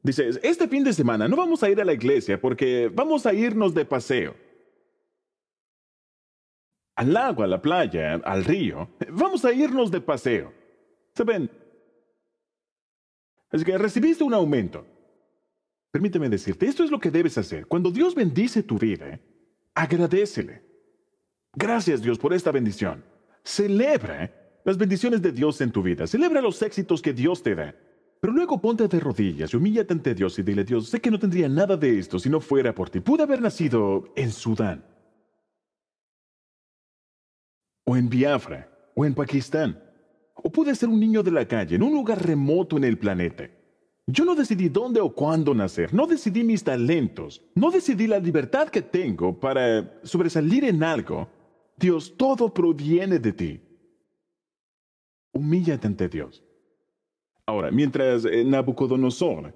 dices, este fin de semana no vamos a ir a la iglesia porque vamos a irnos de paseo al agua a la playa, al río. Vamos a irnos de paseo. ¿Saben? Así que recibiste un aumento. Permíteme decirte, esto es lo que debes hacer. Cuando Dios bendice tu vida, agradecele. Gracias Dios por esta bendición. Celebra las bendiciones de Dios en tu vida. Celebra los éxitos que Dios te da. Pero luego ponte de rodillas y humíllate ante Dios y dile, Dios, sé que no tendría nada de esto si no fuera por ti. Pude haber nacido en Sudán o en Biafra, o en Pakistán. O pude ser un niño de la calle, en un lugar remoto en el planeta. Yo no decidí dónde o cuándo nacer, no decidí mis talentos, no decidí la libertad que tengo para sobresalir en algo. Dios, todo proviene de ti. Humíllate ante Dios. Ahora, mientras eh, Nabucodonosor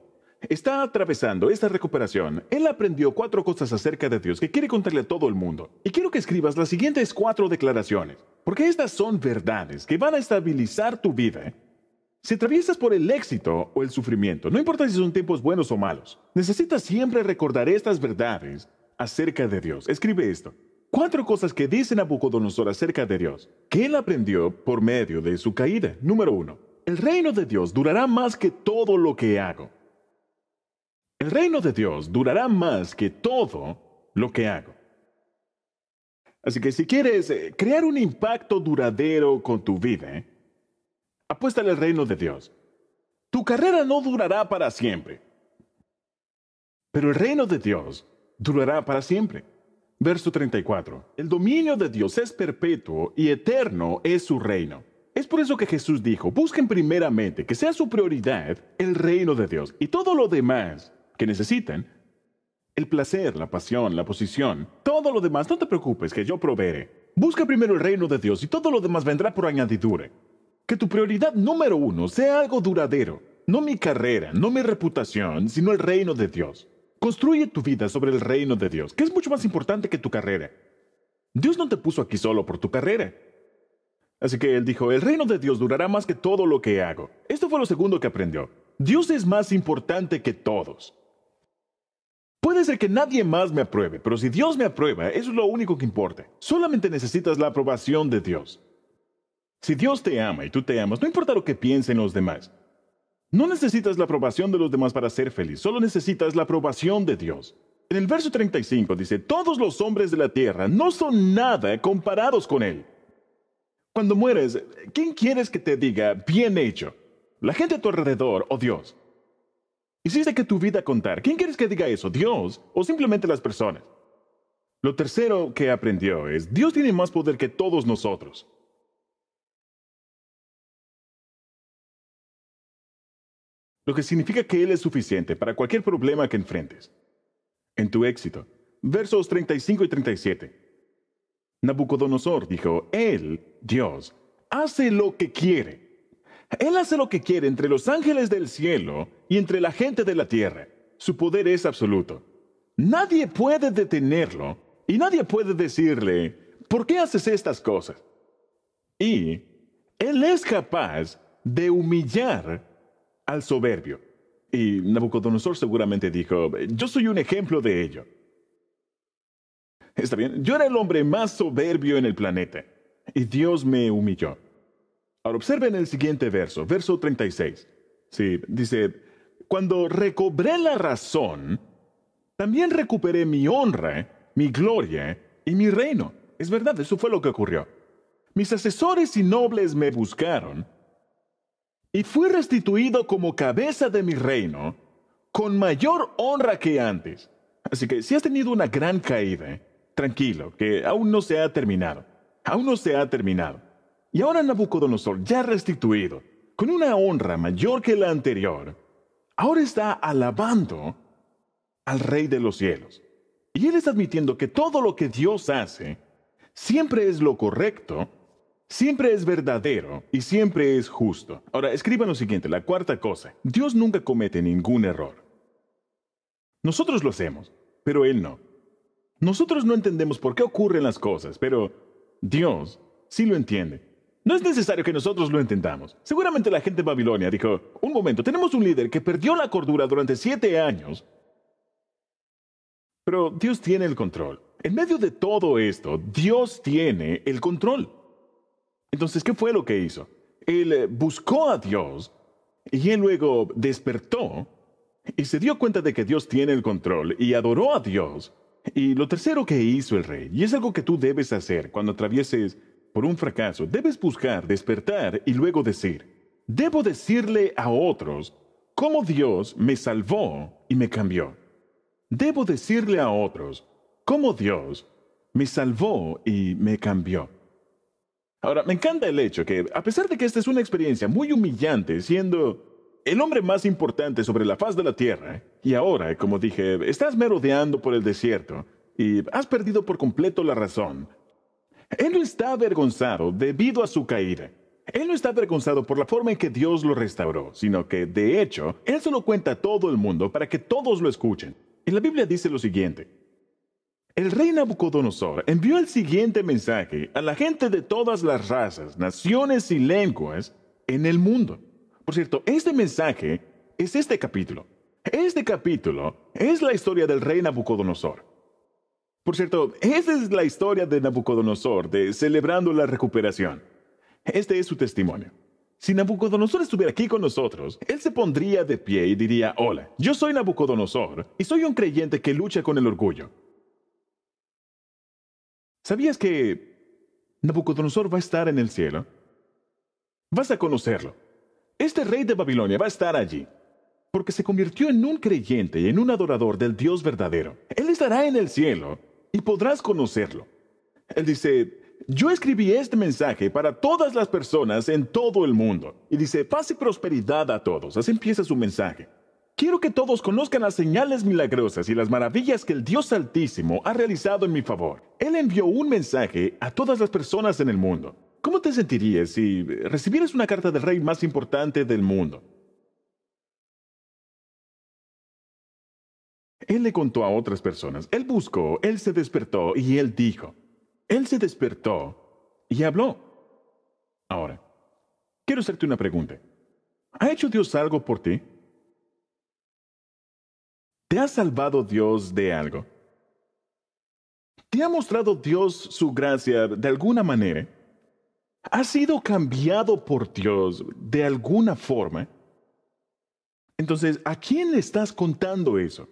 está atravesando esta recuperación, él aprendió cuatro cosas acerca de Dios que quiere contarle a todo el mundo. Y quiero que escribas las siguientes cuatro declaraciones, porque estas son verdades que van a estabilizar tu vida. Si atraviesas por el éxito o el sufrimiento, no importa si son tiempos buenos o malos, necesitas siempre recordar estas verdades acerca de Dios. Escribe esto. Cuatro cosas que dice Nabucodonosor acerca de Dios, que él aprendió por medio de su caída. Número uno, el reino de Dios durará más que todo lo que hago. El reino de Dios durará más que todo lo que hago. Así que si quieres eh, crear un impacto duradero con tu vida, apuéstale eh, apuesta al reino de Dios. Tu carrera no durará para siempre, pero el reino de Dios durará para siempre. Verso 34. El dominio de Dios es perpetuo y eterno es su reino. Es por eso que Jesús dijo, busquen primeramente que sea su prioridad el reino de Dios y todo lo demás que necesitan. El placer, la pasión, la posición, todo lo demás, no te preocupes, que yo proveeré. Busca primero el reino de Dios y todo lo demás vendrá por añadidura. Que tu prioridad número uno sea algo duradero. No mi carrera, no mi reputación, sino el reino de Dios. Construye tu vida sobre el reino de Dios, que es mucho más importante que tu carrera. Dios no te puso aquí solo por tu carrera. Así que él dijo, el reino de Dios durará más que todo lo que hago. Esto fue lo segundo que aprendió. Dios es más importante que todos. Puede ser que nadie más me apruebe, pero si Dios me aprueba, eso es lo único que importa. Solamente necesitas la aprobación de Dios. Si Dios te ama y tú te amas, no importa lo que piensen los demás. No necesitas la aprobación de los demás para ser feliz, solo necesitas la aprobación de Dios. En el verso 35 dice, todos los hombres de la tierra no son nada comparados con Él. Cuando mueres, ¿quién quieres que te diga bien hecho? ¿La gente a tu alrededor o Dios? Hiciste que tu vida contar. ¿Quién quieres que diga eso? ¿Dios o simplemente las personas? Lo tercero que aprendió es, Dios tiene más poder que todos nosotros. Lo que significa que Él es suficiente para cualquier problema que enfrentes. En tu éxito, versos 35 y 37. Nabucodonosor dijo, Él, Dios, hace lo que quiere. Él hace lo que quiere entre los ángeles del cielo y entre la gente de la tierra. Su poder es absoluto. Nadie puede detenerlo y nadie puede decirle, ¿por qué haces estas cosas? Y Él es capaz de humillar al soberbio. Y Nabucodonosor seguramente dijo, yo soy un ejemplo de ello. Está bien, yo era el hombre más soberbio en el planeta y Dios me humilló. Ahora observen el siguiente verso, verso 36. Sí, dice, cuando recobré la razón, también recuperé mi honra, mi gloria y mi reino. Es verdad, eso fue lo que ocurrió. Mis asesores y nobles me buscaron y fui restituido como cabeza de mi reino con mayor honra que antes. Así que si has tenido una gran caída, tranquilo, que aún no se ha terminado. Aún no se ha terminado. Y ahora Nabucodonosor, ya restituido, con una honra mayor que la anterior, ahora está alabando al Rey de los cielos. Y él está admitiendo que todo lo que Dios hace siempre es lo correcto, siempre es verdadero y siempre es justo. Ahora, escriban lo siguiente, la cuarta cosa. Dios nunca comete ningún error. Nosotros lo hacemos, pero Él no. Nosotros no entendemos por qué ocurren las cosas, pero Dios sí lo entiende. No es necesario que nosotros lo entendamos. Seguramente la gente de Babilonia dijo, un momento, tenemos un líder que perdió la cordura durante siete años. Pero Dios tiene el control. En medio de todo esto, Dios tiene el control. Entonces, ¿qué fue lo que hizo? Él eh, buscó a Dios y él luego despertó y se dio cuenta de que Dios tiene el control y adoró a Dios. Y lo tercero que hizo el rey, y es algo que tú debes hacer cuando atravieses por un fracaso, debes buscar, despertar y luego decir, debo decirle a otros cómo Dios me salvó y me cambió. Debo decirle a otros cómo Dios me salvó y me cambió. Ahora, me encanta el hecho que, a pesar de que esta es una experiencia muy humillante, siendo el hombre más importante sobre la faz de la tierra, y ahora, como dije, estás merodeando por el desierto y has perdido por completo la razón, él no está avergonzado debido a su caída. Él no está avergonzado por la forma en que Dios lo restauró, sino que, de hecho, Él se cuenta a todo el mundo para que todos lo escuchen. En la Biblia dice lo siguiente. El rey Nabucodonosor envió el siguiente mensaje a la gente de todas las razas, naciones y lenguas en el mundo. Por cierto, este mensaje es este capítulo. Este capítulo es la historia del rey Nabucodonosor. Por cierto, esa es la historia de Nabucodonosor, de celebrando la recuperación. Este es su testimonio. Si Nabucodonosor estuviera aquí con nosotros, él se pondría de pie y diría, hola, yo soy Nabucodonosor y soy un creyente que lucha con el orgullo. ¿Sabías que Nabucodonosor va a estar en el cielo? Vas a conocerlo. Este rey de Babilonia va a estar allí, porque se convirtió en un creyente y en un adorador del Dios verdadero. Él estará en el cielo y podrás conocerlo. Él dice, yo escribí este mensaje para todas las personas en todo el mundo. Y dice, paz y prosperidad a todos. Así empieza su mensaje. Quiero que todos conozcan las señales milagrosas y las maravillas que el Dios Altísimo ha realizado en mi favor. Él envió un mensaje a todas las personas en el mundo. ¿Cómo te sentirías si recibieras una carta del rey más importante del mundo? Él le contó a otras personas. Él buscó, él se despertó y él dijo. Él se despertó y habló. Ahora, quiero hacerte una pregunta. ¿Ha hecho Dios algo por ti? ¿Te ha salvado Dios de algo? ¿Te ha mostrado Dios su gracia de alguna manera? ¿Ha sido cambiado por Dios de alguna forma? Entonces, ¿a quién le estás contando eso?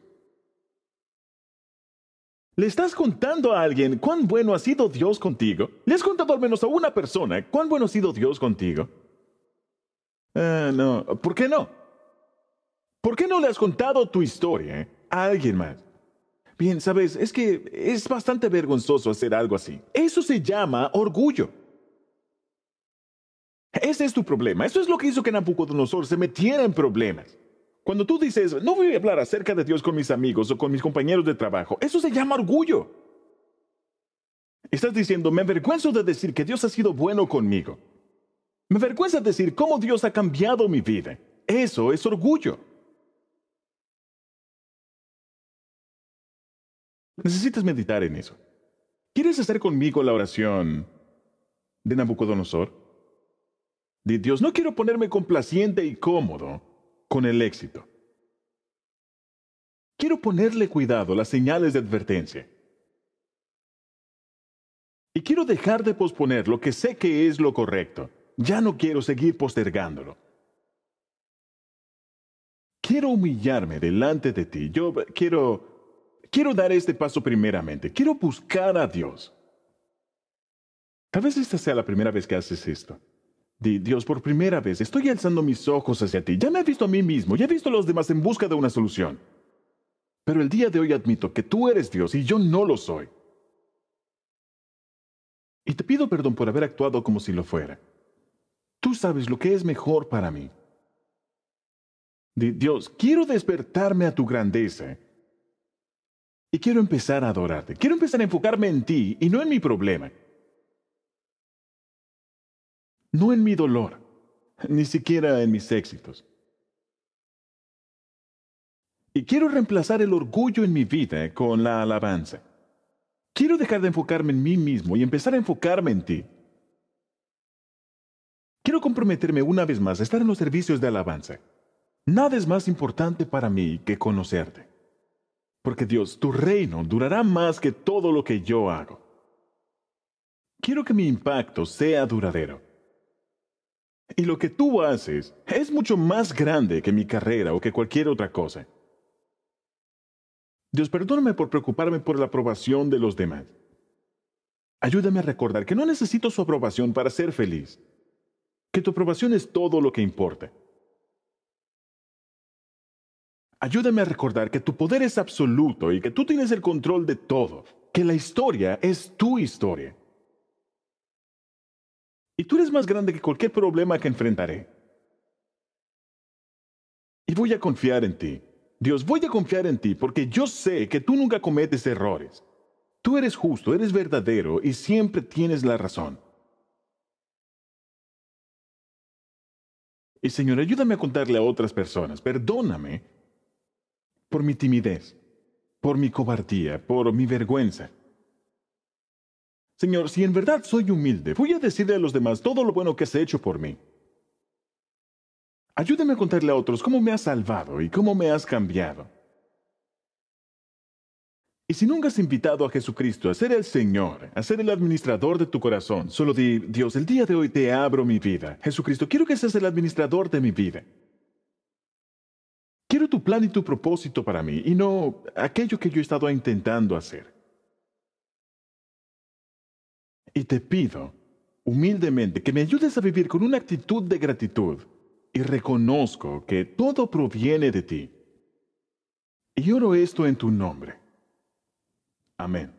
¿Le estás contando a alguien cuán bueno ha sido Dios contigo? ¿Le has contado al menos a una persona cuán bueno ha sido Dios contigo? Ah, no. ¿Por qué no? ¿Por qué no le has contado tu historia eh, a alguien más? Bien, sabes, es que es bastante vergonzoso hacer algo así. Eso se llama orgullo. Ese es tu problema. Eso es lo que hizo que Nabucodonosor se metiera en problemas. Cuando tú dices, no voy a hablar acerca de Dios con mis amigos o con mis compañeros de trabajo, eso se llama orgullo. Estás diciendo, me avergüenzo de decir que Dios ha sido bueno conmigo. Me avergüenza decir cómo Dios ha cambiado mi vida. Eso es orgullo. Necesitas meditar en eso. ¿Quieres hacer conmigo la oración de Nabucodonosor? De Dios, no quiero ponerme complaciente y cómodo con el éxito. Quiero ponerle cuidado a las señales de advertencia. Y quiero dejar de posponer lo que sé que es lo correcto. Ya no quiero seguir postergándolo. Quiero humillarme delante de ti. Yo quiero quiero dar este paso primeramente. Quiero buscar a Dios. Tal vez esta sea la primera vez que haces esto. Dios, por primera vez estoy alzando mis ojos hacia ti. Ya me he visto a mí mismo, ya he visto a los demás en busca de una solución. Pero el día de hoy admito que tú eres Dios y yo no lo soy. Y te pido perdón por haber actuado como si lo fuera. Tú sabes lo que es mejor para mí. Dios, quiero despertarme a tu grandeza. Y quiero empezar a adorarte. Quiero empezar a enfocarme en ti y no en mi problema no en mi dolor, ni siquiera en mis éxitos. Y quiero reemplazar el orgullo en mi vida con la alabanza. Quiero dejar de enfocarme en mí mismo y empezar a enfocarme en ti. Quiero comprometerme una vez más a estar en los servicios de alabanza. Nada es más importante para mí que conocerte. Porque Dios, tu reino durará más que todo lo que yo hago. Quiero que mi impacto sea duradero. Y lo que tú haces es mucho más grande que mi carrera o que cualquier otra cosa. Dios, perdóname por preocuparme por la aprobación de los demás. Ayúdame a recordar que no necesito su aprobación para ser feliz, que tu aprobación es todo lo que importa. Ayúdame a recordar que tu poder es absoluto y que tú tienes el control de todo, que la historia es tu historia y tú eres más grande que cualquier problema que enfrentaré. Y voy a confiar en ti. Dios, voy a confiar en ti porque yo sé que tú nunca cometes errores. Tú eres justo, eres verdadero y siempre tienes la razón. Y Señor, ayúdame a contarle a otras personas. Perdóname por mi timidez, por mi cobardía, por mi vergüenza. Señor, si en verdad soy humilde, voy a decirle a los demás todo lo bueno que has hecho por mí. Ayúdame a contarle a otros cómo me has salvado y cómo me has cambiado. Y si nunca has invitado a Jesucristo a ser el Señor, a ser el administrador de tu corazón, solo di, Dios, el día de hoy te abro mi vida. Jesucristo, quiero que seas el administrador de mi vida. Quiero tu plan y tu propósito para mí, y no aquello que yo he estado intentando hacer. Y te pido, humildemente, que me ayudes a vivir con una actitud de gratitud y reconozco que todo proviene de ti. Y oro esto en tu nombre. Amén.